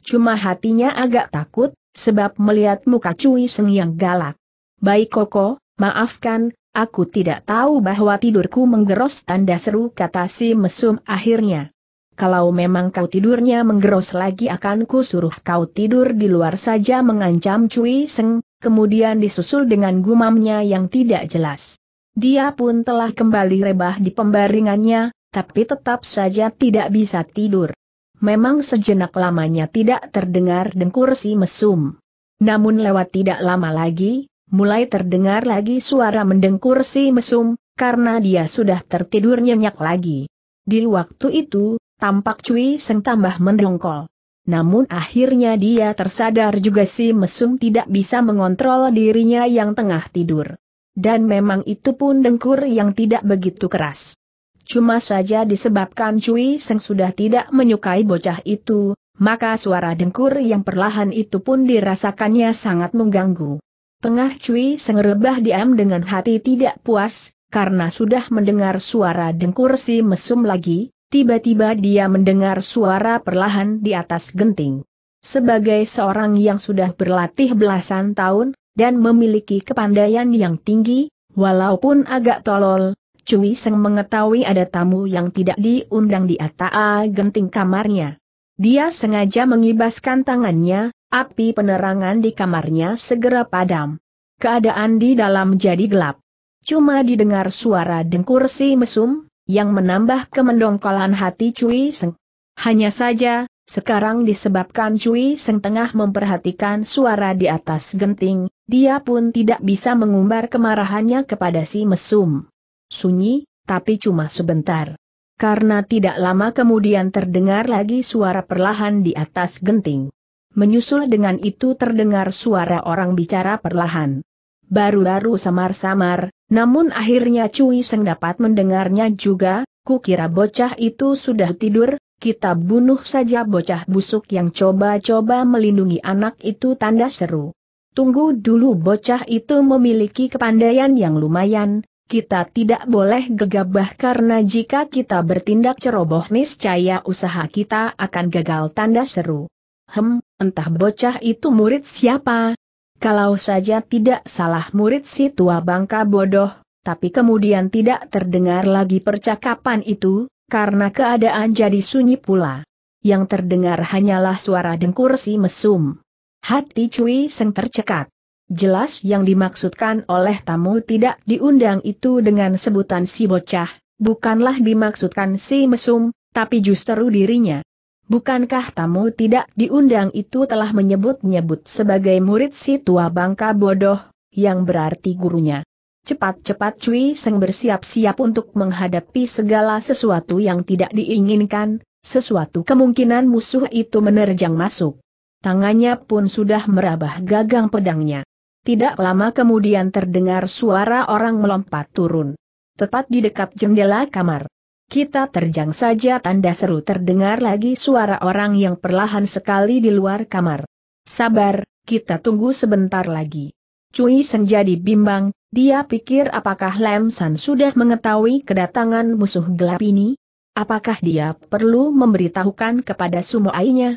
S1: Cuma hatinya agak takut, sebab melihat muka Cui Seng yang galak. Baik Koko, maafkan, aku tidak tahu bahwa tidurku menggeros tanda seru kata si mesum akhirnya. Kalau memang kau tidurnya menggeros lagi akan ku suruh kau tidur di luar saja mengancam Cui Seng, kemudian disusul dengan gumamnya yang tidak jelas. Dia pun telah kembali rebah di pembaringannya, tapi tetap saja tidak bisa tidur. Memang sejenak lamanya tidak terdengar dengkur si mesum. Namun lewat tidak lama lagi, mulai terdengar lagi suara mendengkur si mesum, karena dia sudah tertidur nyenyak lagi. Di waktu itu, tampak Cui Seng tambah mendongkol. Namun akhirnya dia tersadar juga si mesum tidak bisa mengontrol dirinya yang tengah tidur. Dan memang itu pun dengkur yang tidak begitu keras. Cuma saja disebabkan Cui Seng sudah tidak menyukai bocah itu, maka suara dengkur yang perlahan itu pun dirasakannya sangat mengganggu. Tengah Cui Seng rebah diam dengan hati tidak puas, karena sudah mendengar suara dengkur si mesum lagi, Tiba-tiba dia mendengar suara perlahan di atas genting. Sebagai seorang yang sudah berlatih belasan tahun, dan memiliki kepandaian yang tinggi, walaupun agak tolol, Cui Seng mengetahui ada tamu yang tidak diundang di atas genting kamarnya. Dia sengaja mengibaskan tangannya, api penerangan di kamarnya segera padam. Keadaan di dalam jadi gelap. Cuma didengar suara dengkur si mesum, yang menambah kemendongkolan hati Cui Seng. Hanya saja, sekarang disebabkan Cui Seng tengah memperhatikan suara di atas genting, dia pun tidak bisa mengumbar kemarahannya kepada si mesum. Sunyi, tapi cuma sebentar. Karena tidak lama kemudian terdengar lagi suara perlahan di atas genting. Menyusul dengan itu terdengar suara orang bicara perlahan. Baru-baru samar-samar, namun akhirnya Cui Seng dapat mendengarnya juga, kukira bocah itu sudah tidur, kita bunuh saja bocah busuk yang coba-coba melindungi anak itu tanda seru. Tunggu dulu bocah itu memiliki kepandaian yang lumayan, kita tidak boleh gegabah karena jika kita bertindak ceroboh niscaya usaha kita akan gagal tanda seru. Hem, entah bocah itu murid siapa, kalau saja tidak salah murid si tua bangka bodoh, tapi kemudian tidak terdengar lagi percakapan itu, karena keadaan jadi sunyi pula. Yang terdengar hanyalah suara dengkur si mesum. Hati Cui Seng tercekat. Jelas yang dimaksudkan oleh tamu tidak diundang itu dengan sebutan si bocah, bukanlah dimaksudkan si mesum, tapi justru dirinya. Bukankah tamu tidak diundang itu telah menyebut-nyebut sebagai murid si tua bangka bodoh, yang berarti gurunya? Cepat-cepat Cui Seng bersiap-siap untuk menghadapi segala sesuatu yang tidak diinginkan, sesuatu kemungkinan musuh itu menerjang masuk. Tangannya pun sudah merabah gagang pedangnya. Tidak lama kemudian terdengar suara orang melompat turun. Tepat di dekat jendela kamar kita terjang saja tanda seru terdengar lagi suara orang yang perlahan sekali di luar kamar. Sabar, kita tunggu sebentar lagi. Cui Senjadi bimbang, dia pikir apakah Lam San sudah mengetahui kedatangan musuh gelap ini? Apakah dia perlu memberitahukan kepada semua sumoainya?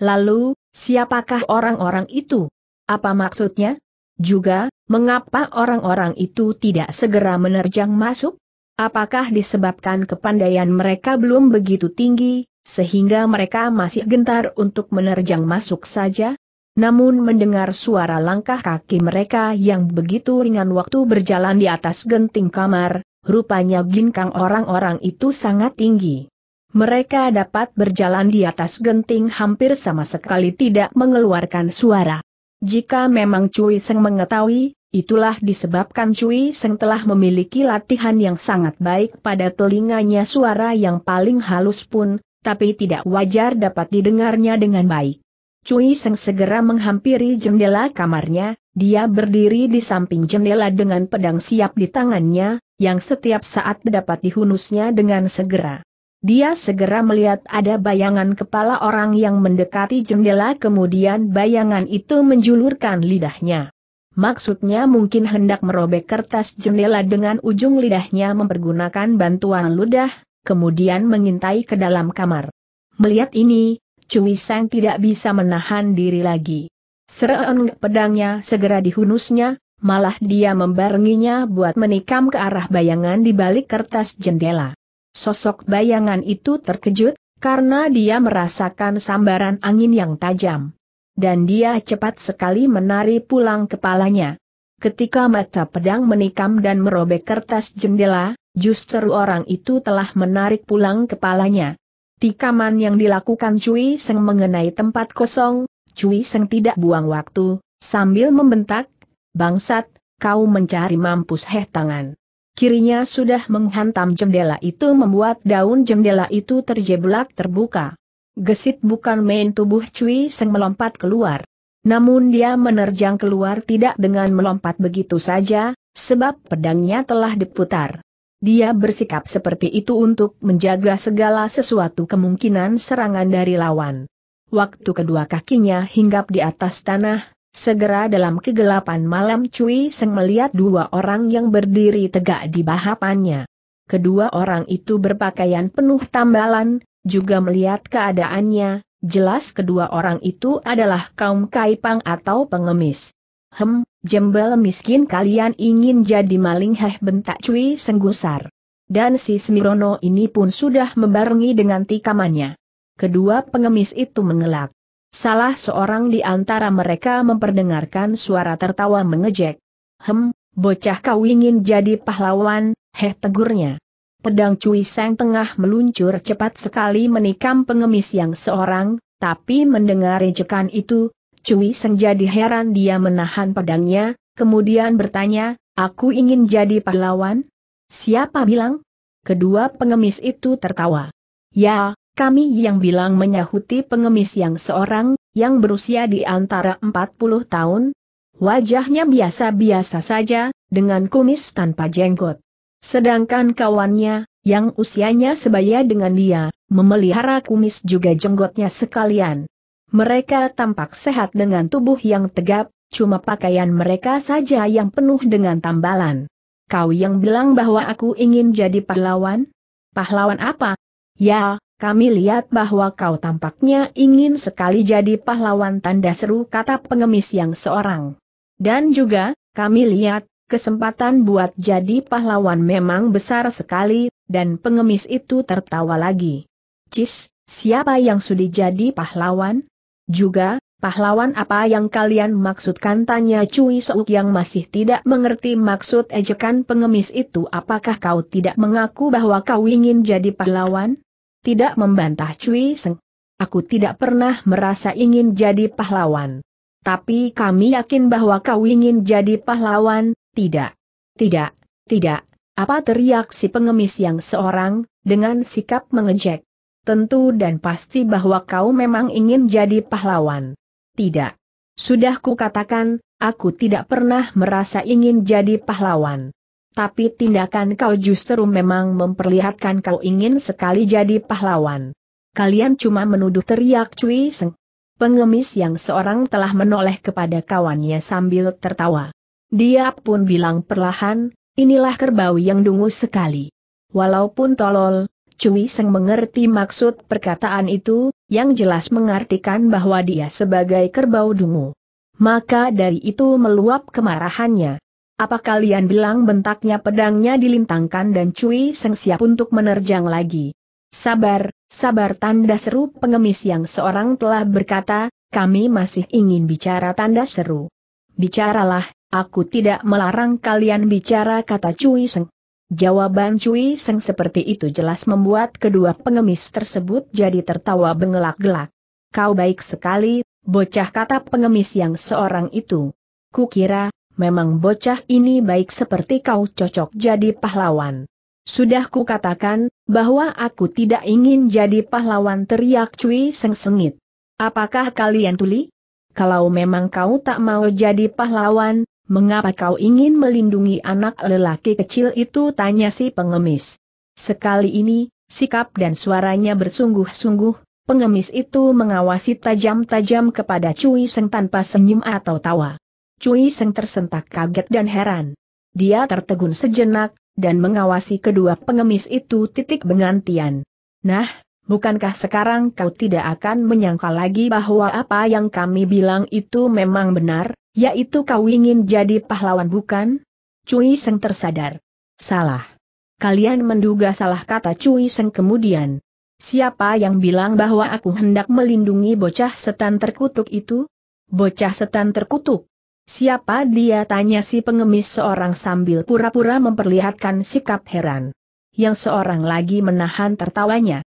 S1: Lalu, siapakah orang-orang itu? Apa maksudnya? Juga, mengapa orang-orang itu tidak segera menerjang masuk? Apakah disebabkan kepandaian mereka belum begitu tinggi, sehingga mereka masih gentar untuk menerjang masuk saja? Namun mendengar suara langkah kaki mereka yang begitu ringan waktu berjalan di atas genting kamar, rupanya ginkang orang-orang itu sangat tinggi. Mereka dapat berjalan di atas genting hampir sama sekali tidak mengeluarkan suara. Jika memang Cui Seng mengetahui, Itulah disebabkan Cui Seng telah memiliki latihan yang sangat baik pada telinganya suara yang paling halus pun, tapi tidak wajar dapat didengarnya dengan baik. Cui Seng segera menghampiri jendela kamarnya, dia berdiri di samping jendela dengan pedang siap di tangannya, yang setiap saat dapat dihunusnya dengan segera. Dia segera melihat ada bayangan kepala orang yang mendekati jendela kemudian bayangan itu menjulurkan lidahnya. Maksudnya mungkin hendak merobek kertas jendela dengan ujung lidahnya mempergunakan bantuan ludah, kemudian mengintai ke dalam kamar. Melihat ini, Cui Sang tidak bisa menahan diri lagi. Sereong pedangnya segera dihunusnya, malah dia membarenginya buat menikam ke arah bayangan di balik kertas jendela. Sosok bayangan itu terkejut, karena dia merasakan sambaran angin yang tajam dan dia cepat sekali menari pulang kepalanya. Ketika mata pedang menikam dan merobek kertas jendela, justru orang itu telah menarik pulang kepalanya. Tikaman yang dilakukan Cui Seng mengenai tempat kosong, Cui Seng tidak buang waktu, sambil membentak, Bangsat, kau mencari mampus heh tangan. Kirinya sudah menghantam jendela itu membuat daun jendela itu terjeblak terbuka. Gesit bukan main tubuh Cui Seng melompat keluar. Namun dia menerjang keluar tidak dengan melompat begitu saja, sebab pedangnya telah diputar. Dia bersikap seperti itu untuk menjaga segala sesuatu kemungkinan serangan dari lawan. Waktu kedua kakinya hinggap di atas tanah, segera dalam kegelapan malam Cui Seng melihat dua orang yang berdiri tegak di bahapannya. Kedua orang itu berpakaian penuh tambalan, juga melihat keadaannya, jelas kedua orang itu adalah kaum kaipang atau pengemis. Hem, jembel miskin kalian ingin jadi maling heh bentak cuy Senggusar. Dan si Smirono ini pun sudah membarengi dengan tikamannya. Kedua pengemis itu mengelak. Salah seorang di antara mereka memperdengarkan suara tertawa mengejek. Hem, bocah kau ingin jadi pahlawan, heh tegurnya. Pedang Cui Seng tengah meluncur cepat sekali menikam pengemis yang seorang, tapi mendengar ejekan itu, Cui Seng jadi heran dia menahan pedangnya, kemudian bertanya, aku ingin jadi pahlawan? Siapa bilang? Kedua pengemis itu tertawa. Ya, kami yang bilang menyahuti pengemis yang seorang, yang berusia di antara 40 tahun. Wajahnya biasa-biasa saja, dengan kumis tanpa jenggot. Sedangkan kawannya, yang usianya sebaya dengan dia, memelihara kumis juga jenggotnya sekalian. Mereka tampak sehat dengan tubuh yang tegap, cuma pakaian mereka saja yang penuh dengan tambalan. Kau yang bilang bahwa aku ingin jadi pahlawan? Pahlawan apa? Ya, kami lihat bahwa kau tampaknya ingin sekali jadi pahlawan tanda seru kata pengemis yang seorang. Dan juga, kami lihat, kesempatan buat jadi pahlawan memang besar sekali, dan pengemis itu tertawa lagi. Cis, siapa yang sudi jadi pahlawan? Juga, pahlawan apa yang kalian maksudkan tanya Cui Souk yang masih tidak mengerti maksud ejekan pengemis itu apakah kau tidak mengaku bahwa kau ingin jadi pahlawan? Tidak membantah Cui Seng. Aku tidak pernah merasa ingin jadi pahlawan. Tapi kami yakin bahwa kau ingin jadi pahlawan, tidak, tidak, tidak, apa teriak si pengemis yang seorang, dengan sikap mengejek. Tentu dan pasti bahwa kau memang ingin jadi pahlawan. Tidak. Sudah kukatakan, aku tidak pernah merasa ingin jadi pahlawan. Tapi tindakan kau justru memang memperlihatkan kau ingin sekali jadi pahlawan. Kalian cuma menuduh teriak Cui Seng. Pengemis yang seorang telah menoleh kepada kawannya sambil tertawa. Dia pun bilang perlahan, inilah kerbau yang dungu sekali. Walaupun tolol, Cui Seng mengerti maksud perkataan itu, yang jelas mengartikan bahwa dia sebagai kerbau dungu. Maka dari itu meluap kemarahannya. Apa kalian bilang bentaknya pedangnya dilintangkan dan Cui Seng siap untuk menerjang lagi? Sabar, sabar tanda seru pengemis yang seorang telah berkata, kami masih ingin bicara tanda seru. Bicaralah, Aku tidak melarang kalian bicara kata Cui Seng. Jawaban Cui Seng seperti itu jelas membuat kedua pengemis tersebut jadi tertawa bengelak-gelak. Kau baik sekali, bocah kata pengemis yang seorang itu. Kukira, memang bocah ini baik seperti kau cocok jadi pahlawan. Sudah kukatakan, bahwa aku tidak ingin jadi pahlawan teriak Cui Seng sengit. Apakah kalian tuli? Kalau memang kau tak mau jadi pahlawan, Mengapa kau ingin melindungi anak lelaki kecil itu tanya si pengemis. Sekali ini, sikap dan suaranya bersungguh-sungguh, pengemis itu mengawasi tajam-tajam kepada Cui Seng tanpa senyum atau tawa. Cui Seng tersentak kaget dan heran. Dia tertegun sejenak, dan mengawasi kedua pengemis itu titik bengantian. Nah, bukankah sekarang kau tidak akan menyangka lagi bahwa apa yang kami bilang itu memang benar? Yaitu kau ingin jadi pahlawan bukan? Cui Seng tersadar. Salah. Kalian menduga salah kata Cui Seng kemudian. Siapa yang bilang bahwa aku hendak melindungi bocah setan terkutuk itu? Bocah setan terkutuk. Siapa dia tanya si pengemis seorang sambil pura-pura memperlihatkan sikap heran. Yang seorang lagi menahan tertawanya.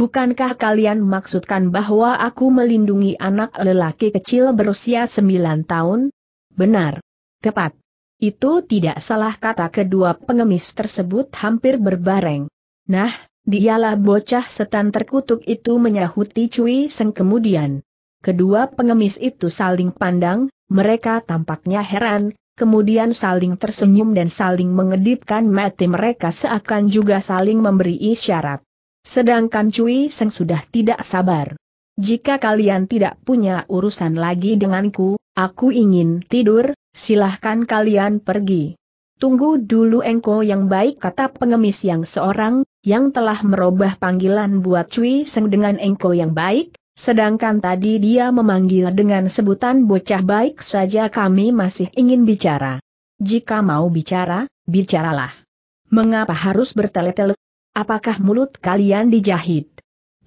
S1: Bukankah kalian maksudkan bahwa aku melindungi anak lelaki kecil berusia 9 tahun? Benar. Tepat. Itu tidak salah kata kedua pengemis tersebut hampir berbareng. Nah, dialah bocah setan terkutuk itu menyahuti Cui Seng kemudian. Kedua pengemis itu saling pandang, mereka tampaknya heran, kemudian saling tersenyum dan saling mengedipkan mati mereka seakan juga saling memberi isyarat. Sedangkan Cui Seng sudah tidak sabar. Jika kalian tidak punya urusan lagi denganku, aku ingin tidur, silahkan kalian pergi. Tunggu dulu engko yang baik kata pengemis yang seorang, yang telah merubah panggilan buat Cui Seng dengan engko yang baik, sedangkan tadi dia memanggil dengan sebutan bocah baik saja kami masih ingin bicara. Jika mau bicara, bicaralah. Mengapa harus bertele-tele? apakah mulut kalian dijahit?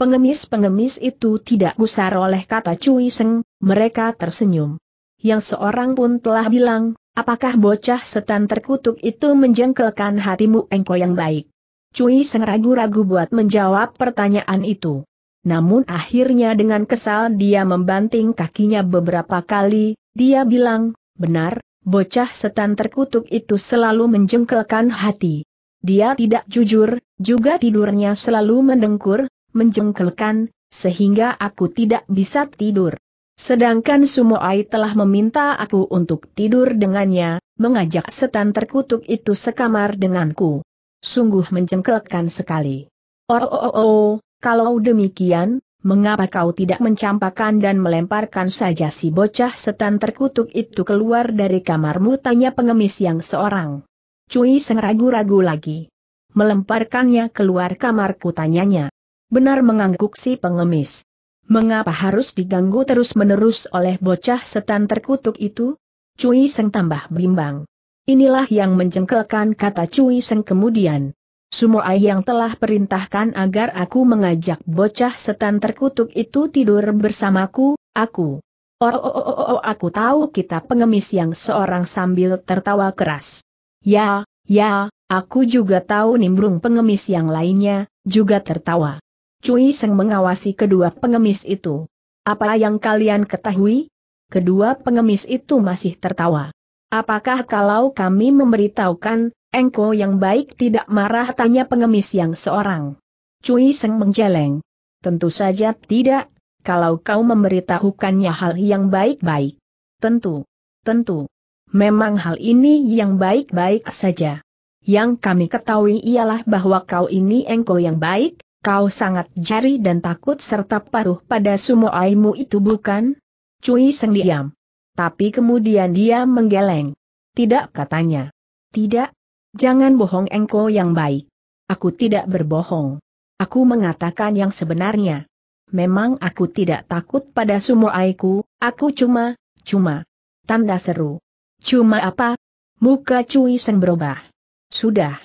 S1: Pengemis-pengemis itu tidak gusar oleh kata Cui Seng, mereka tersenyum. Yang seorang pun telah bilang, apakah bocah setan terkutuk itu menjengkelkan hatimu engkau yang baik? Cui Seng ragu-ragu buat menjawab pertanyaan itu. Namun akhirnya dengan kesal dia membanting kakinya beberapa kali, dia bilang, benar, bocah setan terkutuk itu selalu menjengkelkan hati. Dia tidak jujur, juga tidurnya selalu mendengkur, menjengkelkan, sehingga aku tidak bisa tidur. Sedangkan Sumoai telah meminta aku untuk tidur dengannya, mengajak setan terkutuk itu sekamar denganku. Sungguh menjengkelkan sekali. Oh, oh, oh, oh kalau demikian, mengapa kau tidak mencampakkan dan melemparkan saja si bocah setan terkutuk itu keluar dari kamarmu? Tanya pengemis yang seorang. Cui seng ragu-ragu lagi melemparkannya keluar kamarku tanyanya. Benar mengangguk si pengemis. Mengapa harus diganggu terus-menerus oleh bocah setan terkutuk itu? Cui Seng tambah bimbang. Inilah yang menjengkelkan kata Cui Seng kemudian. Semua yang telah perintahkan agar aku mengajak bocah setan terkutuk itu tidur bersamaku, aku. Oh, oh, oh, oh, oh aku tahu kita pengemis yang seorang sambil tertawa keras. Ya, ya, Aku juga tahu nimbrung pengemis yang lainnya, juga tertawa. Cui Seng mengawasi kedua pengemis itu. Apa yang kalian ketahui? Kedua pengemis itu masih tertawa. Apakah kalau kami memberitahukan, engkau yang baik tidak marah tanya pengemis yang seorang? Cui Seng menjeleng. Tentu saja tidak, kalau kau memberitahukannya hal yang baik-baik. Tentu, tentu. Memang hal ini yang baik-baik saja yang kami ketahui ialah bahwa kau ini engkau yang baik, kau sangat jari dan takut serta paruh pada semua aimu itu bukan? Cui Seng diam. Tapi kemudian dia menggeleng. Tidak katanya. Tidak. Jangan bohong engkau yang baik. Aku tidak berbohong. Aku mengatakan yang sebenarnya. Memang aku tidak takut pada semua aiku, aku cuma, cuma. Tanda seru. Cuma apa? Muka Cui Seng berubah. Sudah.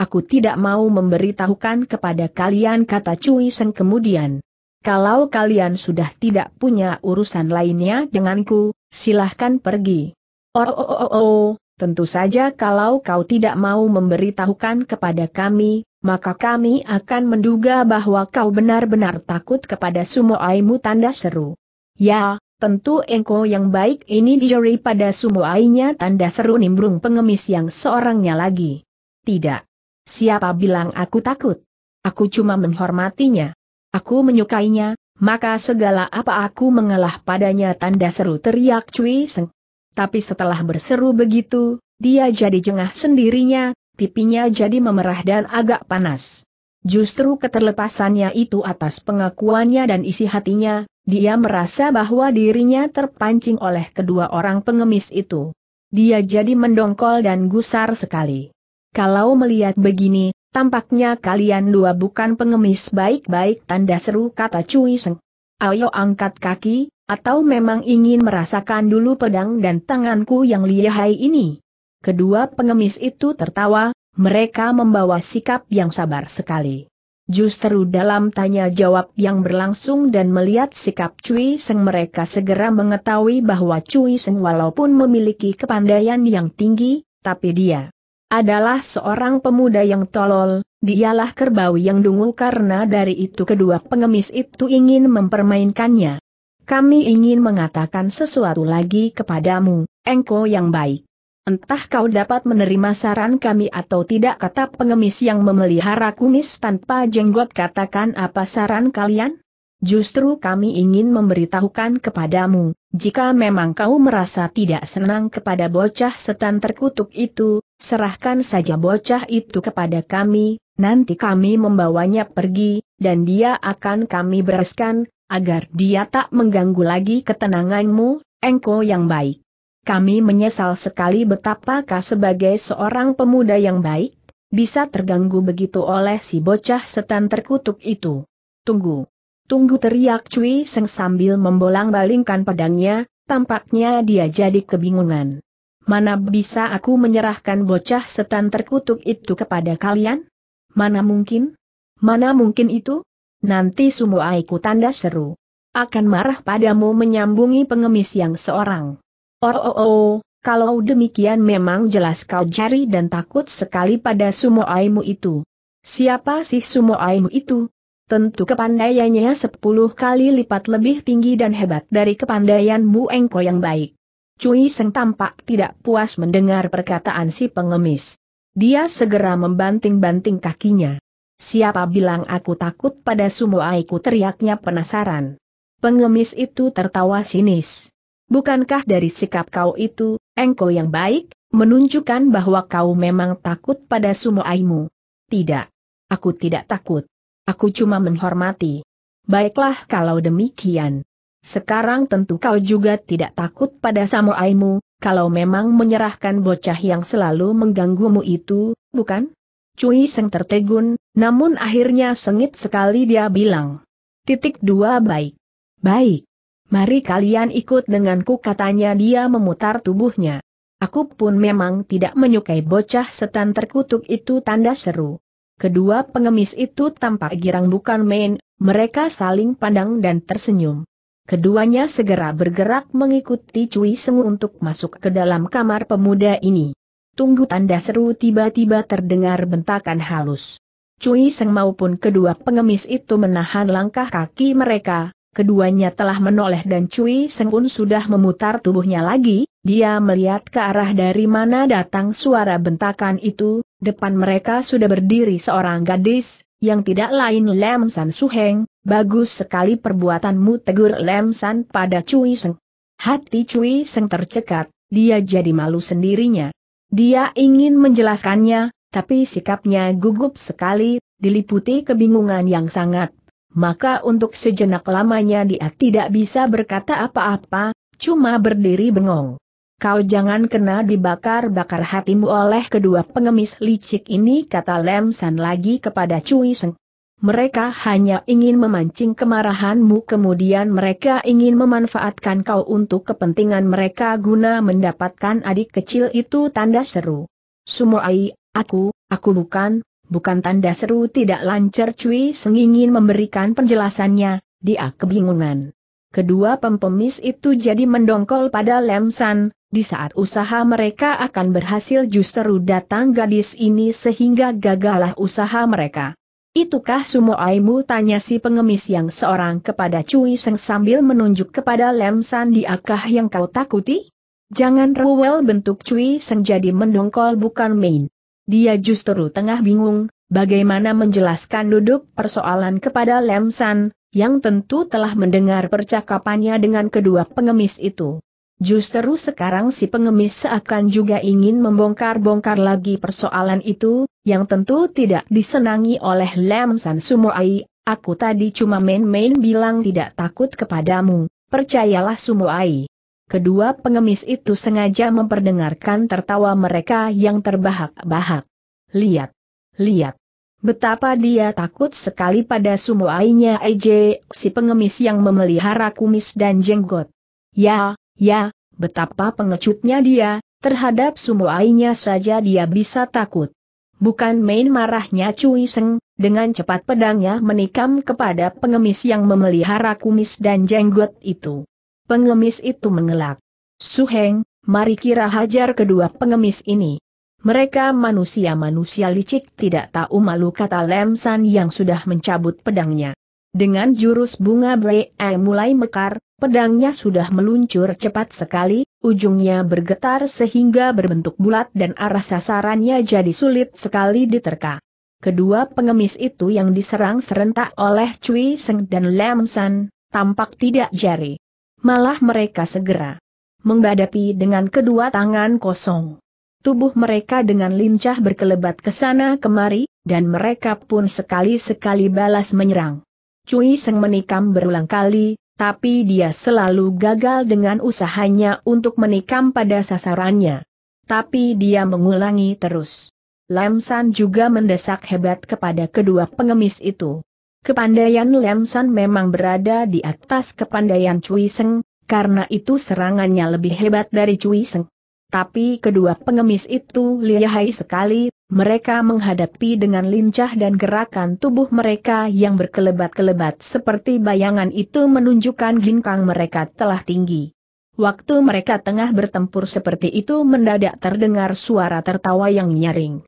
S1: Aku tidak mau memberitahukan kepada kalian kata Cui Sen kemudian. Kalau kalian sudah tidak punya urusan lainnya denganku, silahkan pergi. Oh, oh, oh, oh, oh. tentu saja kalau kau tidak mau memberitahukan kepada kami, maka kami akan menduga bahwa kau benar-benar takut kepada sumo aimu tanda seru. Ya, tentu engkau yang baik ini dijari pada sumo ainya tanda seru nimbrung pengemis yang seorangnya lagi. Tidak. Siapa bilang aku takut? Aku cuma menghormatinya. Aku menyukainya, maka segala apa aku mengalah padanya tanda seru teriak Cui Seng. Tapi setelah berseru begitu, dia jadi jengah sendirinya, pipinya jadi memerah dan agak panas. Justru keterlepasannya itu atas pengakuannya dan isi hatinya, dia merasa bahwa dirinya terpancing oleh kedua orang pengemis itu. Dia jadi mendongkol dan gusar sekali. Kalau melihat begini, tampaknya kalian dua bukan pengemis baik-baik tanda seru kata Cui Seng. Ayo angkat kaki, atau memang ingin merasakan dulu pedang dan tanganku yang lihai ini? Kedua pengemis itu tertawa, mereka membawa sikap yang sabar sekali. Justru dalam tanya jawab yang berlangsung dan melihat sikap Cui Seng mereka segera mengetahui bahwa Cui Seng walaupun memiliki kepandaian yang tinggi, tapi dia adalah seorang pemuda yang tolol, dialah kerbau yang dungu karena dari itu kedua pengemis itu ingin mempermainkannya. Kami ingin mengatakan sesuatu lagi kepadamu, engkau yang baik. Entah kau dapat menerima saran kami atau tidak kata pengemis yang memelihara kumis tanpa jenggot katakan apa saran kalian? Justru kami ingin memberitahukan kepadamu, jika memang kau merasa tidak senang kepada bocah setan terkutuk itu, serahkan saja bocah itu kepada kami, nanti kami membawanya pergi, dan dia akan kami bereskan, agar dia tak mengganggu lagi ketenanganmu, engkau yang baik. Kami menyesal sekali betapakah sebagai seorang pemuda yang baik, bisa terganggu begitu oleh si bocah setan terkutuk itu. Tunggu. Tunggu teriak Cui Seng sambil membolang-balingkan pedangnya, tampaknya dia jadi kebingungan. Mana bisa aku menyerahkan bocah setan terkutuk itu kepada kalian? Mana mungkin? Mana mungkin itu? Nanti semua aku tanda seru. Akan marah padamu menyambungi pengemis yang seorang. Oh oh oh, kalau demikian memang jelas kau jari dan takut sekali pada aimu itu. Siapa sih aimu itu? tentu kepandaiannya sepuluh kali lipat lebih tinggi dan hebat dari kepandaianmu engko yang baik. Cui Seng tampak tidak puas mendengar perkataan si pengemis. Dia segera membanting-banting kakinya. Siapa bilang aku takut pada semua aku teriaknya penasaran. Pengemis itu tertawa sinis. Bukankah dari sikap kau itu, engkau yang baik, menunjukkan bahwa kau memang takut pada aimu? Tidak. Aku tidak takut. Aku cuma menghormati. Baiklah kalau demikian. Sekarang tentu kau juga tidak takut pada samoaimu, kalau memang menyerahkan bocah yang selalu mengganggumu itu, bukan? Cui Seng tertegun, namun akhirnya sengit sekali dia bilang. Titik dua baik. Baik. Mari kalian ikut denganku katanya dia memutar tubuhnya. Aku pun memang tidak menyukai bocah setan terkutuk itu tanda seru. Kedua pengemis itu tampak girang bukan main, mereka saling pandang dan tersenyum. Keduanya segera bergerak mengikuti Cui Sengu untuk masuk ke dalam kamar pemuda ini. Tunggu tanda seru tiba-tiba terdengar bentakan halus. Cui Seng maupun kedua pengemis itu menahan langkah kaki mereka, Keduanya telah menoleh dan Cui Seng pun sudah memutar tubuhnya lagi, dia melihat ke arah dari mana datang suara bentakan itu, depan mereka sudah berdiri seorang gadis, yang tidak lain Lem San Suheng, bagus sekali perbuatanmu tegur Lem San pada Cui Seng. Hati Cui Seng tercekat, dia jadi malu sendirinya. Dia ingin menjelaskannya, tapi sikapnya gugup sekali, diliputi kebingungan yang sangat maka untuk sejenak lamanya dia tidak bisa berkata apa-apa, cuma berdiri bengong. Kau jangan kena dibakar-bakar hatimu oleh kedua pengemis licik ini kata Lem San lagi kepada Cui Seng. Mereka hanya ingin memancing kemarahanmu kemudian mereka ingin memanfaatkan kau untuk kepentingan mereka guna mendapatkan adik kecil itu tanda seru. Sumoai, aku, aku bukan, bukan tanda seru tidak lancar Cui Seng ingin memberikan penjelasannya, dia kebingungan. Kedua pempemis itu jadi mendongkol pada Lem San, di saat usaha mereka akan berhasil justru datang gadis ini sehingga gagalah usaha mereka. Itukah sumo aimu? tanya si pengemis yang seorang kepada Cui Seng sambil menunjuk kepada Lem San diakah yang kau takuti? Jangan rewel bentuk Cui Seng jadi mendongkol bukan main. Dia justru tengah bingung, bagaimana menjelaskan duduk persoalan kepada Lem San, yang tentu telah mendengar percakapannya dengan kedua pengemis itu. Justru sekarang si pengemis seakan juga ingin membongkar-bongkar lagi persoalan itu, yang tentu tidak disenangi oleh Lem San Sumoai, aku tadi cuma main-main bilang tidak takut kepadamu, percayalah Sumoai. Kedua pengemis itu sengaja memperdengarkan tertawa mereka yang terbahak-bahak. Lihat, lihat. Betapa dia takut sekali pada sumuainya EJ, si pengemis yang memelihara kumis dan jenggot. Ya, ya, betapa pengecutnya dia, terhadap sumuainya saja dia bisa takut. Bukan main marahnya Cui Seng, dengan cepat pedangnya menikam kepada pengemis yang memelihara kumis dan jenggot itu pengemis itu mengelak. Suheng, mari kira hajar kedua pengemis ini. Mereka manusia-manusia licik tidak tahu malu kata Lemsan yang sudah mencabut pedangnya. Dengan jurus bunga brei mulai mekar, pedangnya sudah meluncur cepat sekali, ujungnya bergetar sehingga berbentuk bulat dan arah sasarannya jadi sulit sekali diterka. Kedua pengemis itu yang diserang serentak oleh Cui Seng dan Lemsan, tampak tidak jari malah mereka segera menghadapi dengan kedua tangan kosong. Tubuh mereka dengan lincah berkelebat ke sana kemari, dan mereka pun sekali-sekali balas menyerang. Cui Seng menikam berulang kali, tapi dia selalu gagal dengan usahanya untuk menikam pada sasarannya. Tapi dia mengulangi terus. Lam San juga mendesak hebat kepada kedua pengemis itu. Kepandaian Lemsan memang berada di atas kepandaian Cui Seng, karena itu serangannya lebih hebat dari Cui Seng. Tapi kedua pengemis itu lihai sekali, mereka menghadapi dengan lincah dan gerakan tubuh mereka yang berkelebat-kelebat seperti bayangan itu menunjukkan ginkang mereka telah tinggi. Waktu mereka tengah bertempur seperti itu mendadak terdengar suara tertawa yang nyaring.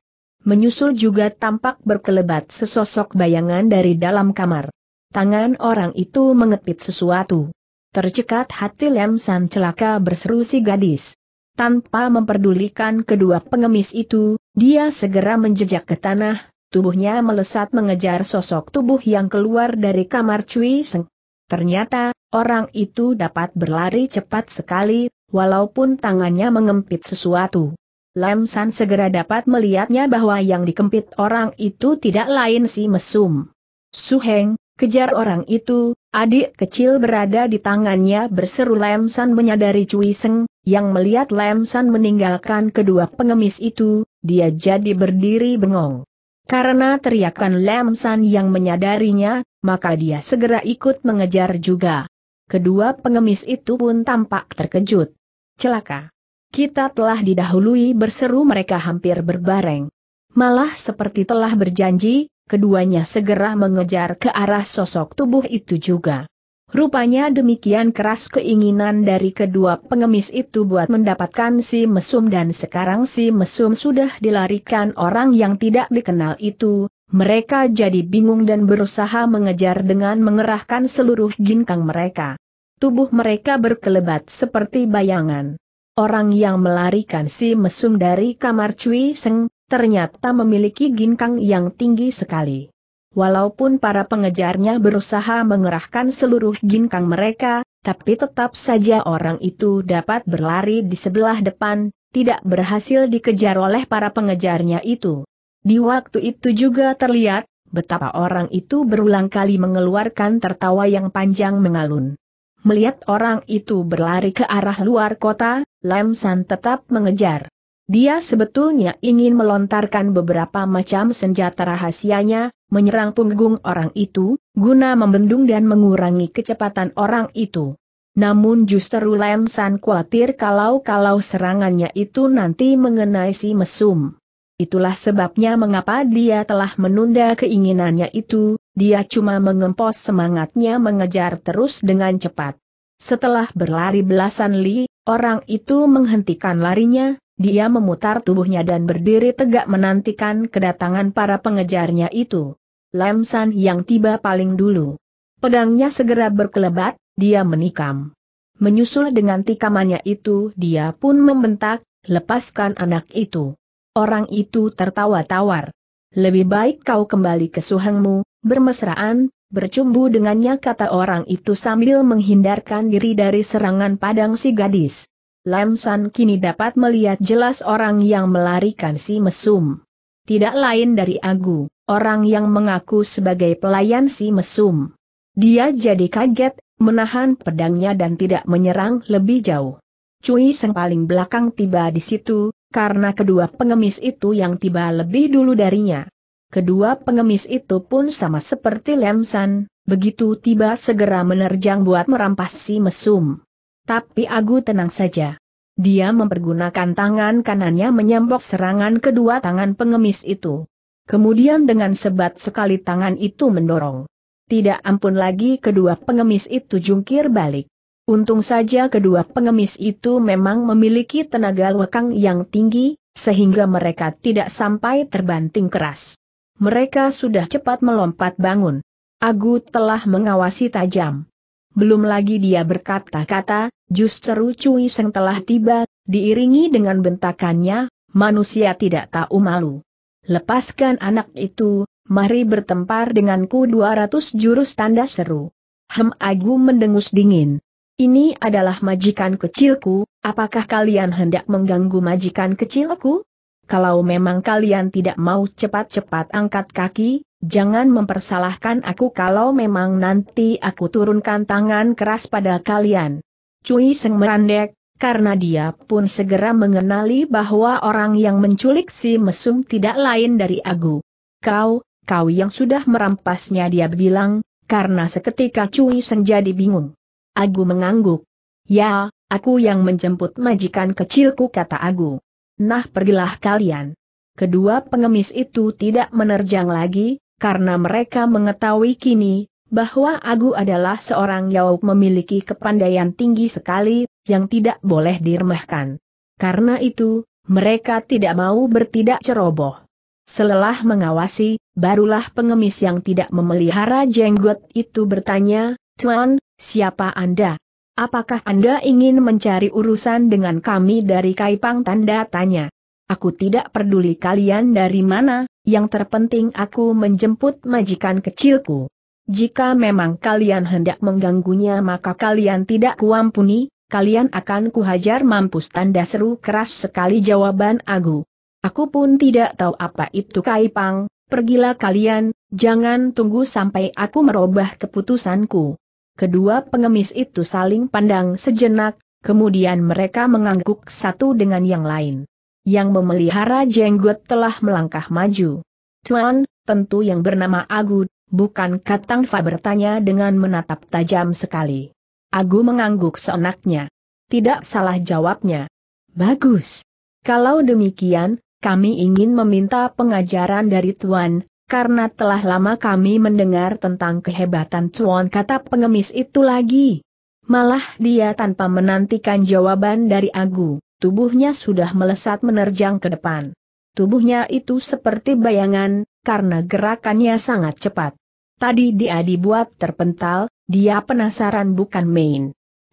S1: Menyusul juga tampak berkelebat sesosok bayangan dari dalam kamar. Tangan orang itu mengepit sesuatu. Tercekat hati Lem celaka berseru si gadis. Tanpa memperdulikan kedua pengemis itu, dia segera menjejak ke tanah, tubuhnya melesat mengejar sosok tubuh yang keluar dari kamar Cui Seng. Ternyata, orang itu dapat berlari cepat sekali, walaupun tangannya mengempit sesuatu. Lam San segera dapat melihatnya bahwa yang dikempit orang itu tidak lain si mesum. Suheng, kejar orang itu, adik kecil berada di tangannya berseru Lam San menyadari Cui Seng, yang melihat Lam San meninggalkan kedua pengemis itu, dia jadi berdiri bengong. Karena teriakan Lam San yang menyadarinya, maka dia segera ikut mengejar juga. Kedua pengemis itu pun tampak terkejut. Celaka. Kita telah didahului berseru mereka hampir berbareng. Malah seperti telah berjanji, keduanya segera mengejar ke arah sosok tubuh itu juga. Rupanya demikian keras keinginan dari kedua pengemis itu buat mendapatkan si mesum dan sekarang si mesum sudah dilarikan orang yang tidak dikenal itu, mereka jadi bingung dan berusaha mengejar dengan mengerahkan seluruh ginkang mereka. Tubuh mereka berkelebat seperti bayangan. Orang yang melarikan si mesum dari kamar Cui Seng, ternyata memiliki ginkang yang tinggi sekali. Walaupun para pengejarnya berusaha mengerahkan seluruh ginkang mereka, tapi tetap saja orang itu dapat berlari di sebelah depan, tidak berhasil dikejar oleh para pengejarnya itu. Di waktu itu juga terlihat, betapa orang itu berulang kali mengeluarkan tertawa yang panjang mengalun. Melihat orang itu berlari ke arah luar kota, Lam San tetap mengejar. Dia sebetulnya ingin melontarkan beberapa macam senjata rahasianya, menyerang punggung orang itu, guna membendung dan mengurangi kecepatan orang itu. Namun justru Lam San khawatir kalau-kalau serangannya itu nanti mengenai si mesum. Itulah sebabnya mengapa dia telah menunda keinginannya itu, dia cuma mengempos semangatnya mengejar terus dengan cepat. Setelah berlari belasan li, orang itu menghentikan larinya, dia memutar tubuhnya dan berdiri tegak menantikan kedatangan para pengejarnya itu. Lam yang tiba paling dulu. Pedangnya segera berkelebat, dia menikam. Menyusul dengan tikamannya itu dia pun membentak, lepaskan anak itu. Orang itu tertawa tawar. Lebih baik kau kembali ke suhengmu, bermesraan, bercumbu dengannya kata orang itu sambil menghindarkan diri dari serangan padang si gadis. Lam San kini dapat melihat jelas orang yang melarikan si mesum. Tidak lain dari Agu, orang yang mengaku sebagai pelayan si mesum. Dia jadi kaget, menahan pedangnya dan tidak menyerang lebih jauh. Cui Seng paling belakang tiba di situ, karena kedua pengemis itu yang tiba lebih dulu darinya. Kedua pengemis itu pun sama seperti Lemsan, begitu tiba segera menerjang buat merampas si mesum. Tapi Agu tenang saja. Dia mempergunakan tangan kanannya menyambok serangan kedua tangan pengemis itu. Kemudian dengan sebat sekali tangan itu mendorong. Tidak ampun lagi kedua pengemis itu jungkir balik. Untung saja kedua pengemis itu memang memiliki tenaga lekang yang tinggi, sehingga mereka tidak sampai terbanting keras. Mereka sudah cepat melompat bangun. Agu telah mengawasi tajam. Belum lagi dia berkata-kata, justru Cui Seng telah tiba, diiringi dengan bentakannya, manusia tidak tahu malu. Lepaskan anak itu, mari bertempar denganku 200 jurus tanda seru. Hem Agu mendengus dingin. Ini adalah majikan kecilku, apakah kalian hendak mengganggu majikan kecilku? Kalau memang kalian tidak mau cepat-cepat angkat kaki, jangan mempersalahkan aku kalau memang nanti aku turunkan tangan keras pada kalian. Cui Seng merandek, karena dia pun segera mengenali bahwa orang yang menculik si mesum tidak lain dari aku. Kau, kau yang sudah merampasnya dia bilang, karena seketika Cui Seng jadi bingung. Agu mengangguk. Ya, aku yang menjemput majikan kecilku kata Agu. Nah pergilah kalian. Kedua pengemis itu tidak menerjang lagi, karena mereka mengetahui kini, bahwa Agu adalah seorang yauk memiliki kepandaian tinggi sekali, yang tidak boleh diremehkan. Karena itu, mereka tidak mau bertindak ceroboh. Selelah mengawasi, barulah pengemis yang tidak memelihara jenggot itu bertanya, Tuan, Siapa Anda? Apakah Anda ingin mencari urusan dengan kami dari Kaipang tanda tanya? Aku tidak peduli kalian dari mana, yang terpenting aku menjemput majikan kecilku. Jika memang kalian hendak mengganggunya maka kalian tidak kuampuni, kalian akan kuhajar mampus tanda seru keras sekali jawaban aku. Aku pun tidak tahu apa itu Kaipang, pergilah kalian, jangan tunggu sampai aku merubah keputusanku. Kedua pengemis itu saling pandang sejenak, kemudian mereka mengangguk satu dengan yang lain. Yang memelihara jenggot telah melangkah maju. Tuan, tentu yang bernama Agu, bukan Katang Fa bertanya dengan menatap tajam sekali. Agu mengangguk seenaknya. Tidak salah jawabnya. Bagus. Kalau demikian, kami ingin meminta pengajaran dari Tuan, karena telah lama kami mendengar tentang kehebatan Chuan, kata pengemis itu lagi. Malah dia tanpa menantikan jawaban dari Agu, tubuhnya sudah melesat menerjang ke depan. Tubuhnya itu seperti bayangan, karena gerakannya sangat cepat. Tadi dia dibuat terpental, dia penasaran bukan main.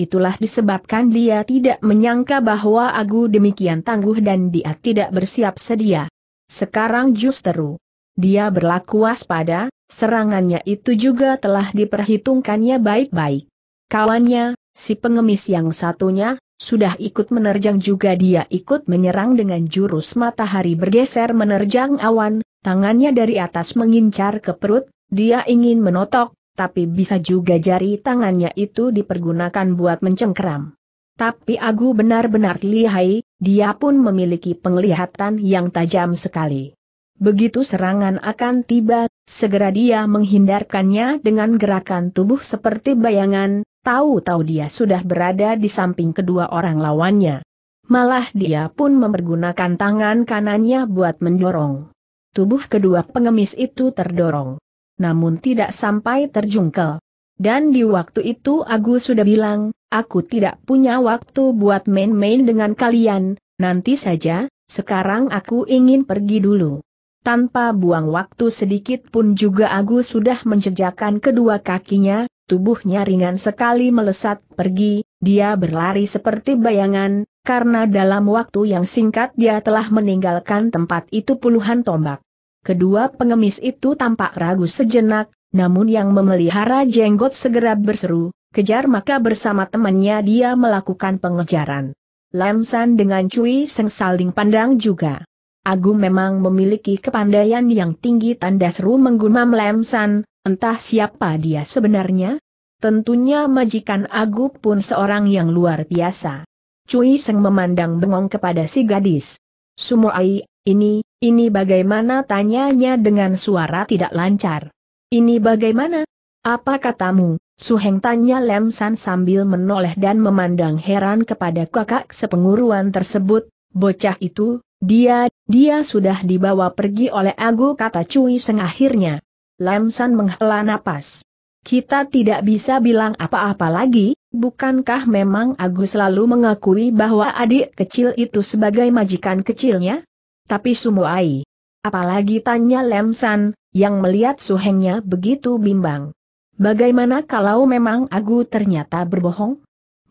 S1: Itulah disebabkan dia tidak menyangka bahwa Agu demikian tangguh dan dia tidak bersiap sedia. Sekarang justru, dia berlaku waspada, serangannya itu juga telah diperhitungkannya baik-baik. Kawannya, si pengemis yang satunya, sudah ikut menerjang juga dia ikut menyerang dengan jurus matahari bergeser menerjang awan, tangannya dari atas mengincar ke perut, dia ingin menotok, tapi bisa juga jari tangannya itu dipergunakan buat mencengkeram. Tapi Agu benar-benar lihai, dia pun memiliki penglihatan yang tajam sekali. Begitu serangan akan tiba, segera dia menghindarkannya dengan gerakan tubuh seperti bayangan, tahu-tahu dia sudah berada di samping kedua orang lawannya. Malah dia pun mempergunakan tangan kanannya buat mendorong. Tubuh kedua pengemis itu terdorong. Namun tidak sampai terjungkel. Dan di waktu itu Agus sudah bilang, aku tidak punya waktu buat main-main dengan kalian, nanti saja, sekarang aku ingin pergi dulu. Tanpa buang waktu sedikit pun juga Agus sudah menjejakkan kedua kakinya, tubuhnya ringan sekali melesat pergi, dia berlari seperti bayangan, karena dalam waktu yang singkat dia telah meninggalkan tempat itu puluhan tombak. Kedua pengemis itu tampak ragu sejenak, namun yang memelihara jenggot segera berseru, kejar maka bersama temannya dia melakukan pengejaran. Lamsan dengan Cui Seng saling pandang juga. Agung memang memiliki kepandaian yang tinggi tanda seru menggumam Lemsan. entah siapa dia sebenarnya? Tentunya majikan Agung pun seorang yang luar biasa. Cui Seng memandang bengong kepada si gadis. Sumoai, ini, ini bagaimana tanyanya dengan suara tidak lancar. Ini bagaimana? Apa katamu, Suheng tanya Lem San sambil menoleh dan memandang heran kepada kakak sepenguruan tersebut, bocah itu, dia dia sudah dibawa pergi oleh Agu kata Cui Seng akhirnya. Lam San menghela napas. Kita tidak bisa bilang apa-apa lagi, bukankah memang Agu selalu mengakui bahwa adik kecil itu sebagai majikan kecilnya? Tapi Sumuai. Apalagi tanya Lam San, yang melihat suhengnya begitu bimbang. Bagaimana kalau memang Agu ternyata berbohong?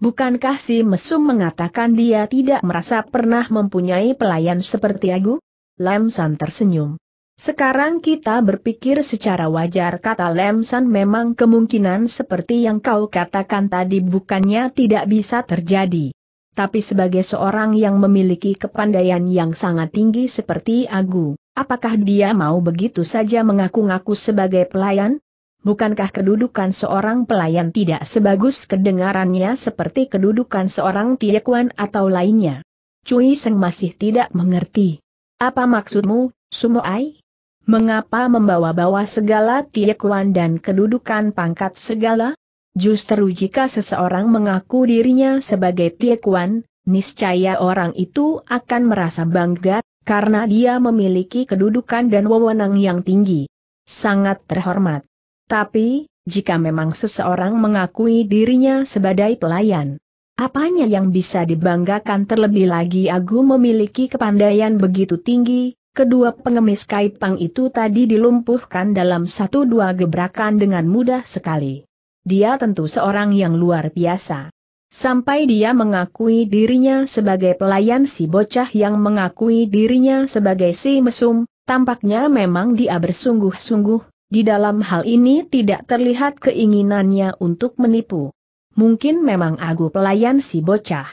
S1: Bukankah si mesum mengatakan dia tidak merasa pernah mempunyai pelayan seperti aku? Lem San tersenyum. Sekarang kita berpikir secara wajar kata Lem San memang kemungkinan seperti yang kau katakan tadi bukannya tidak bisa terjadi. Tapi sebagai seorang yang memiliki kepandaian yang sangat tinggi seperti Agu, apakah dia mau begitu saja mengaku-ngaku sebagai pelayan? bukankah kedudukan seorang pelayan tidak sebagus kedengarannya seperti kedudukan seorang tiekuan atau lainnya? Cui Seng masih tidak mengerti. Apa maksudmu, Ai? Mengapa membawa-bawa segala tiekuan dan kedudukan pangkat segala? Justru jika seseorang mengaku dirinya sebagai tiekuan, niscaya orang itu akan merasa bangga, karena dia memiliki kedudukan dan wewenang yang tinggi. Sangat terhormat. Tapi, jika memang seseorang mengakui dirinya sebagai pelayan, apanya yang bisa dibanggakan terlebih lagi Agu memiliki kepandaian begitu tinggi, kedua pengemis kaipang itu tadi dilumpuhkan dalam satu dua gebrakan dengan mudah sekali. Dia tentu seorang yang luar biasa. Sampai dia mengakui dirinya sebagai pelayan si bocah yang mengakui dirinya sebagai si mesum, tampaknya memang dia bersungguh-sungguh, di dalam hal ini tidak terlihat keinginannya untuk menipu. Mungkin memang aku pelayan si bocah.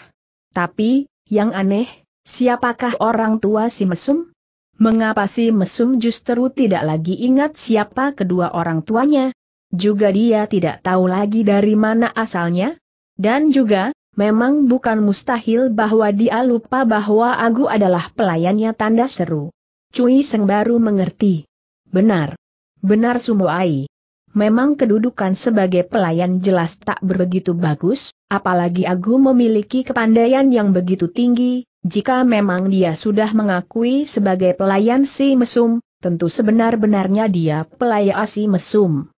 S1: Tapi, yang aneh, siapakah orang tua si mesum? Mengapa si mesum justru tidak lagi ingat siapa kedua orang tuanya? Juga dia tidak tahu lagi dari mana asalnya? Dan juga, Memang bukan mustahil bahwa dia lupa bahwa Agu adalah pelayannya tanda seru. Cui Seng baru mengerti. Benar, Benar Sumoai. Memang kedudukan sebagai pelayan jelas tak begitu bagus, apalagi Agu memiliki kepandaian yang begitu tinggi, jika memang dia sudah mengakui sebagai pelayan si mesum, tentu sebenar-benarnya dia pelayan si mesum.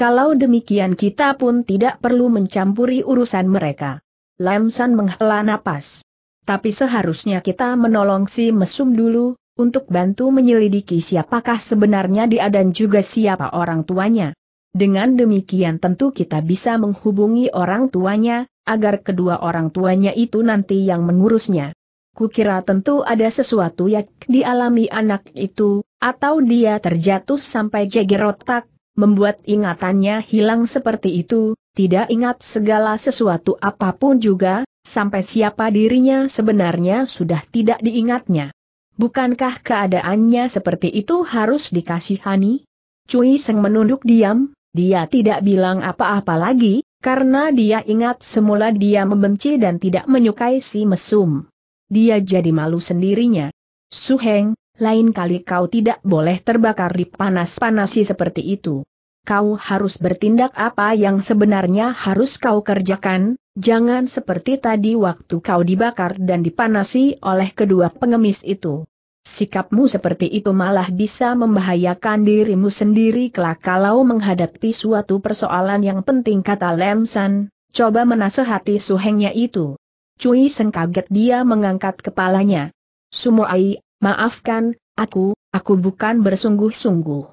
S1: Kalau demikian kita pun tidak perlu mencampuri urusan mereka. Lamsan menghela napas. Tapi seharusnya kita menolong si mesum dulu, untuk bantu menyelidiki siapakah sebenarnya dia dan juga siapa orang tuanya. Dengan demikian tentu kita bisa menghubungi orang tuanya, agar kedua orang tuanya itu nanti yang mengurusnya. Kukira tentu ada sesuatu yang dialami anak itu, atau dia terjatuh sampai jeger otak, membuat ingatannya hilang seperti itu, tidak ingat segala sesuatu apapun juga, sampai siapa dirinya sebenarnya sudah tidak diingatnya. Bukankah keadaannya seperti itu harus dikasihani? Cui Seng menunduk diam, dia tidak bilang apa-apa lagi, karena dia ingat semula dia membenci dan tidak menyukai si mesum. Dia jadi malu sendirinya. Suheng, lain kali kau tidak boleh terbakar di panas-panasi seperti itu. Kau harus bertindak apa yang sebenarnya harus kau kerjakan, jangan seperti tadi waktu kau dibakar dan dipanasi oleh kedua pengemis itu. Sikapmu seperti itu malah bisa membahayakan dirimu sendiri kelak kalau menghadapi suatu persoalan yang penting kata Lem San, coba menasehati suhengnya itu. Cui Sen kaget dia mengangkat kepalanya. Sumoai, maafkan, aku, aku bukan bersungguh-sungguh.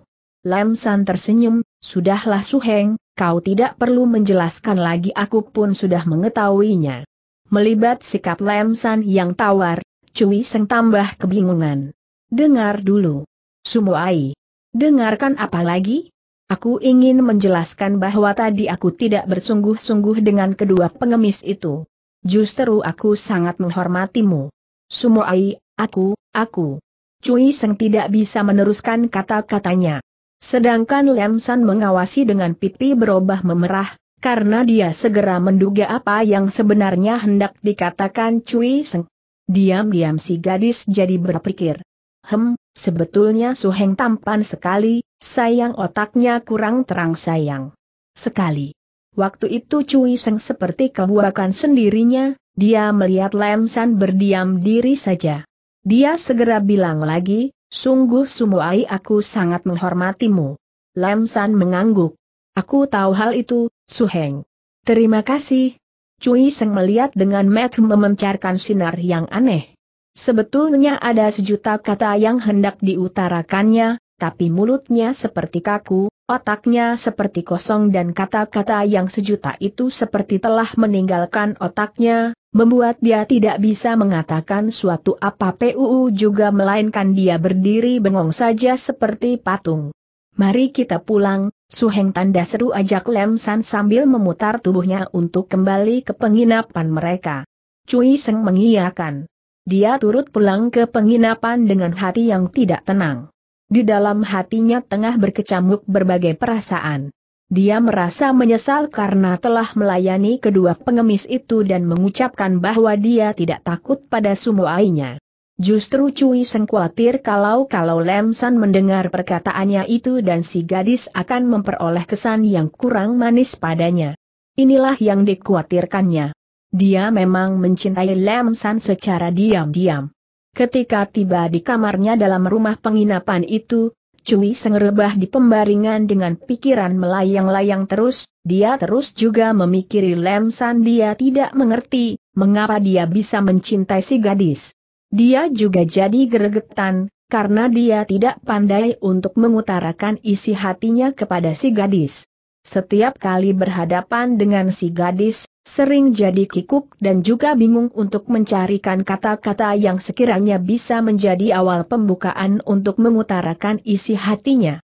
S1: Lem San tersenyum, sudahlah Suheng, kau tidak perlu menjelaskan lagi aku pun sudah mengetahuinya. Melibat sikap Lem San yang tawar, Cui Seng tambah kebingungan. Dengar dulu. Sumo Ai. Dengarkan apa lagi? Aku ingin menjelaskan bahwa tadi aku tidak bersungguh-sungguh dengan kedua pengemis itu. Justru aku sangat menghormatimu. Sumo Ai. aku, aku. Cui Seng tidak bisa meneruskan kata-katanya. Sedangkan Lem San mengawasi dengan pipi berubah memerah, karena dia segera menduga apa yang sebenarnya hendak dikatakan Cui Seng. Diam-diam si gadis jadi berpikir. Hem, sebetulnya Su Heng tampan sekali, sayang otaknya kurang terang sayang. Sekali. Waktu itu Cui Seng seperti kehuakan sendirinya, dia melihat Lam San berdiam diri saja. Dia segera bilang lagi, sungguh sumuai aku sangat menghormatimu. Lam San mengangguk. Aku tahu hal itu, Su Heng. Terima kasih, Cui Seng melihat dengan mat memencarkan sinar yang aneh. Sebetulnya ada sejuta kata yang hendak diutarakannya, tapi mulutnya seperti kaku, otaknya seperti kosong dan kata-kata yang sejuta itu seperti telah meninggalkan otaknya, membuat dia tidak bisa mengatakan suatu apa PUU juga melainkan dia berdiri bengong saja seperti patung. Mari kita pulang, Suheng tanda seru ajak Lem San sambil memutar tubuhnya untuk kembali ke penginapan mereka. Cui Seng mengiyakan. Dia turut pulang ke penginapan dengan hati yang tidak tenang. Di dalam hatinya tengah berkecamuk berbagai perasaan. Dia merasa menyesal karena telah melayani kedua pengemis itu dan mengucapkan bahwa dia tidak takut pada sumoainya. Justru Cui Seng khawatir kalau-kalau Lem San mendengar perkataannya itu dan si gadis akan memperoleh kesan yang kurang manis padanya. Inilah yang dikhawatirkannya. Dia memang mencintai Lem San secara diam-diam. Ketika tiba di kamarnya dalam rumah penginapan itu, Cui Seng rebah di pembaringan dengan pikiran melayang-layang terus, dia terus juga memikiri Lem San dia tidak mengerti, mengapa dia bisa mencintai si gadis. Dia juga jadi geregetan, karena dia tidak pandai untuk mengutarakan isi hatinya kepada si gadis. Setiap kali berhadapan dengan si gadis, sering jadi kikuk dan juga bingung untuk mencarikan kata-kata yang sekiranya bisa menjadi awal pembukaan untuk mengutarakan isi hatinya.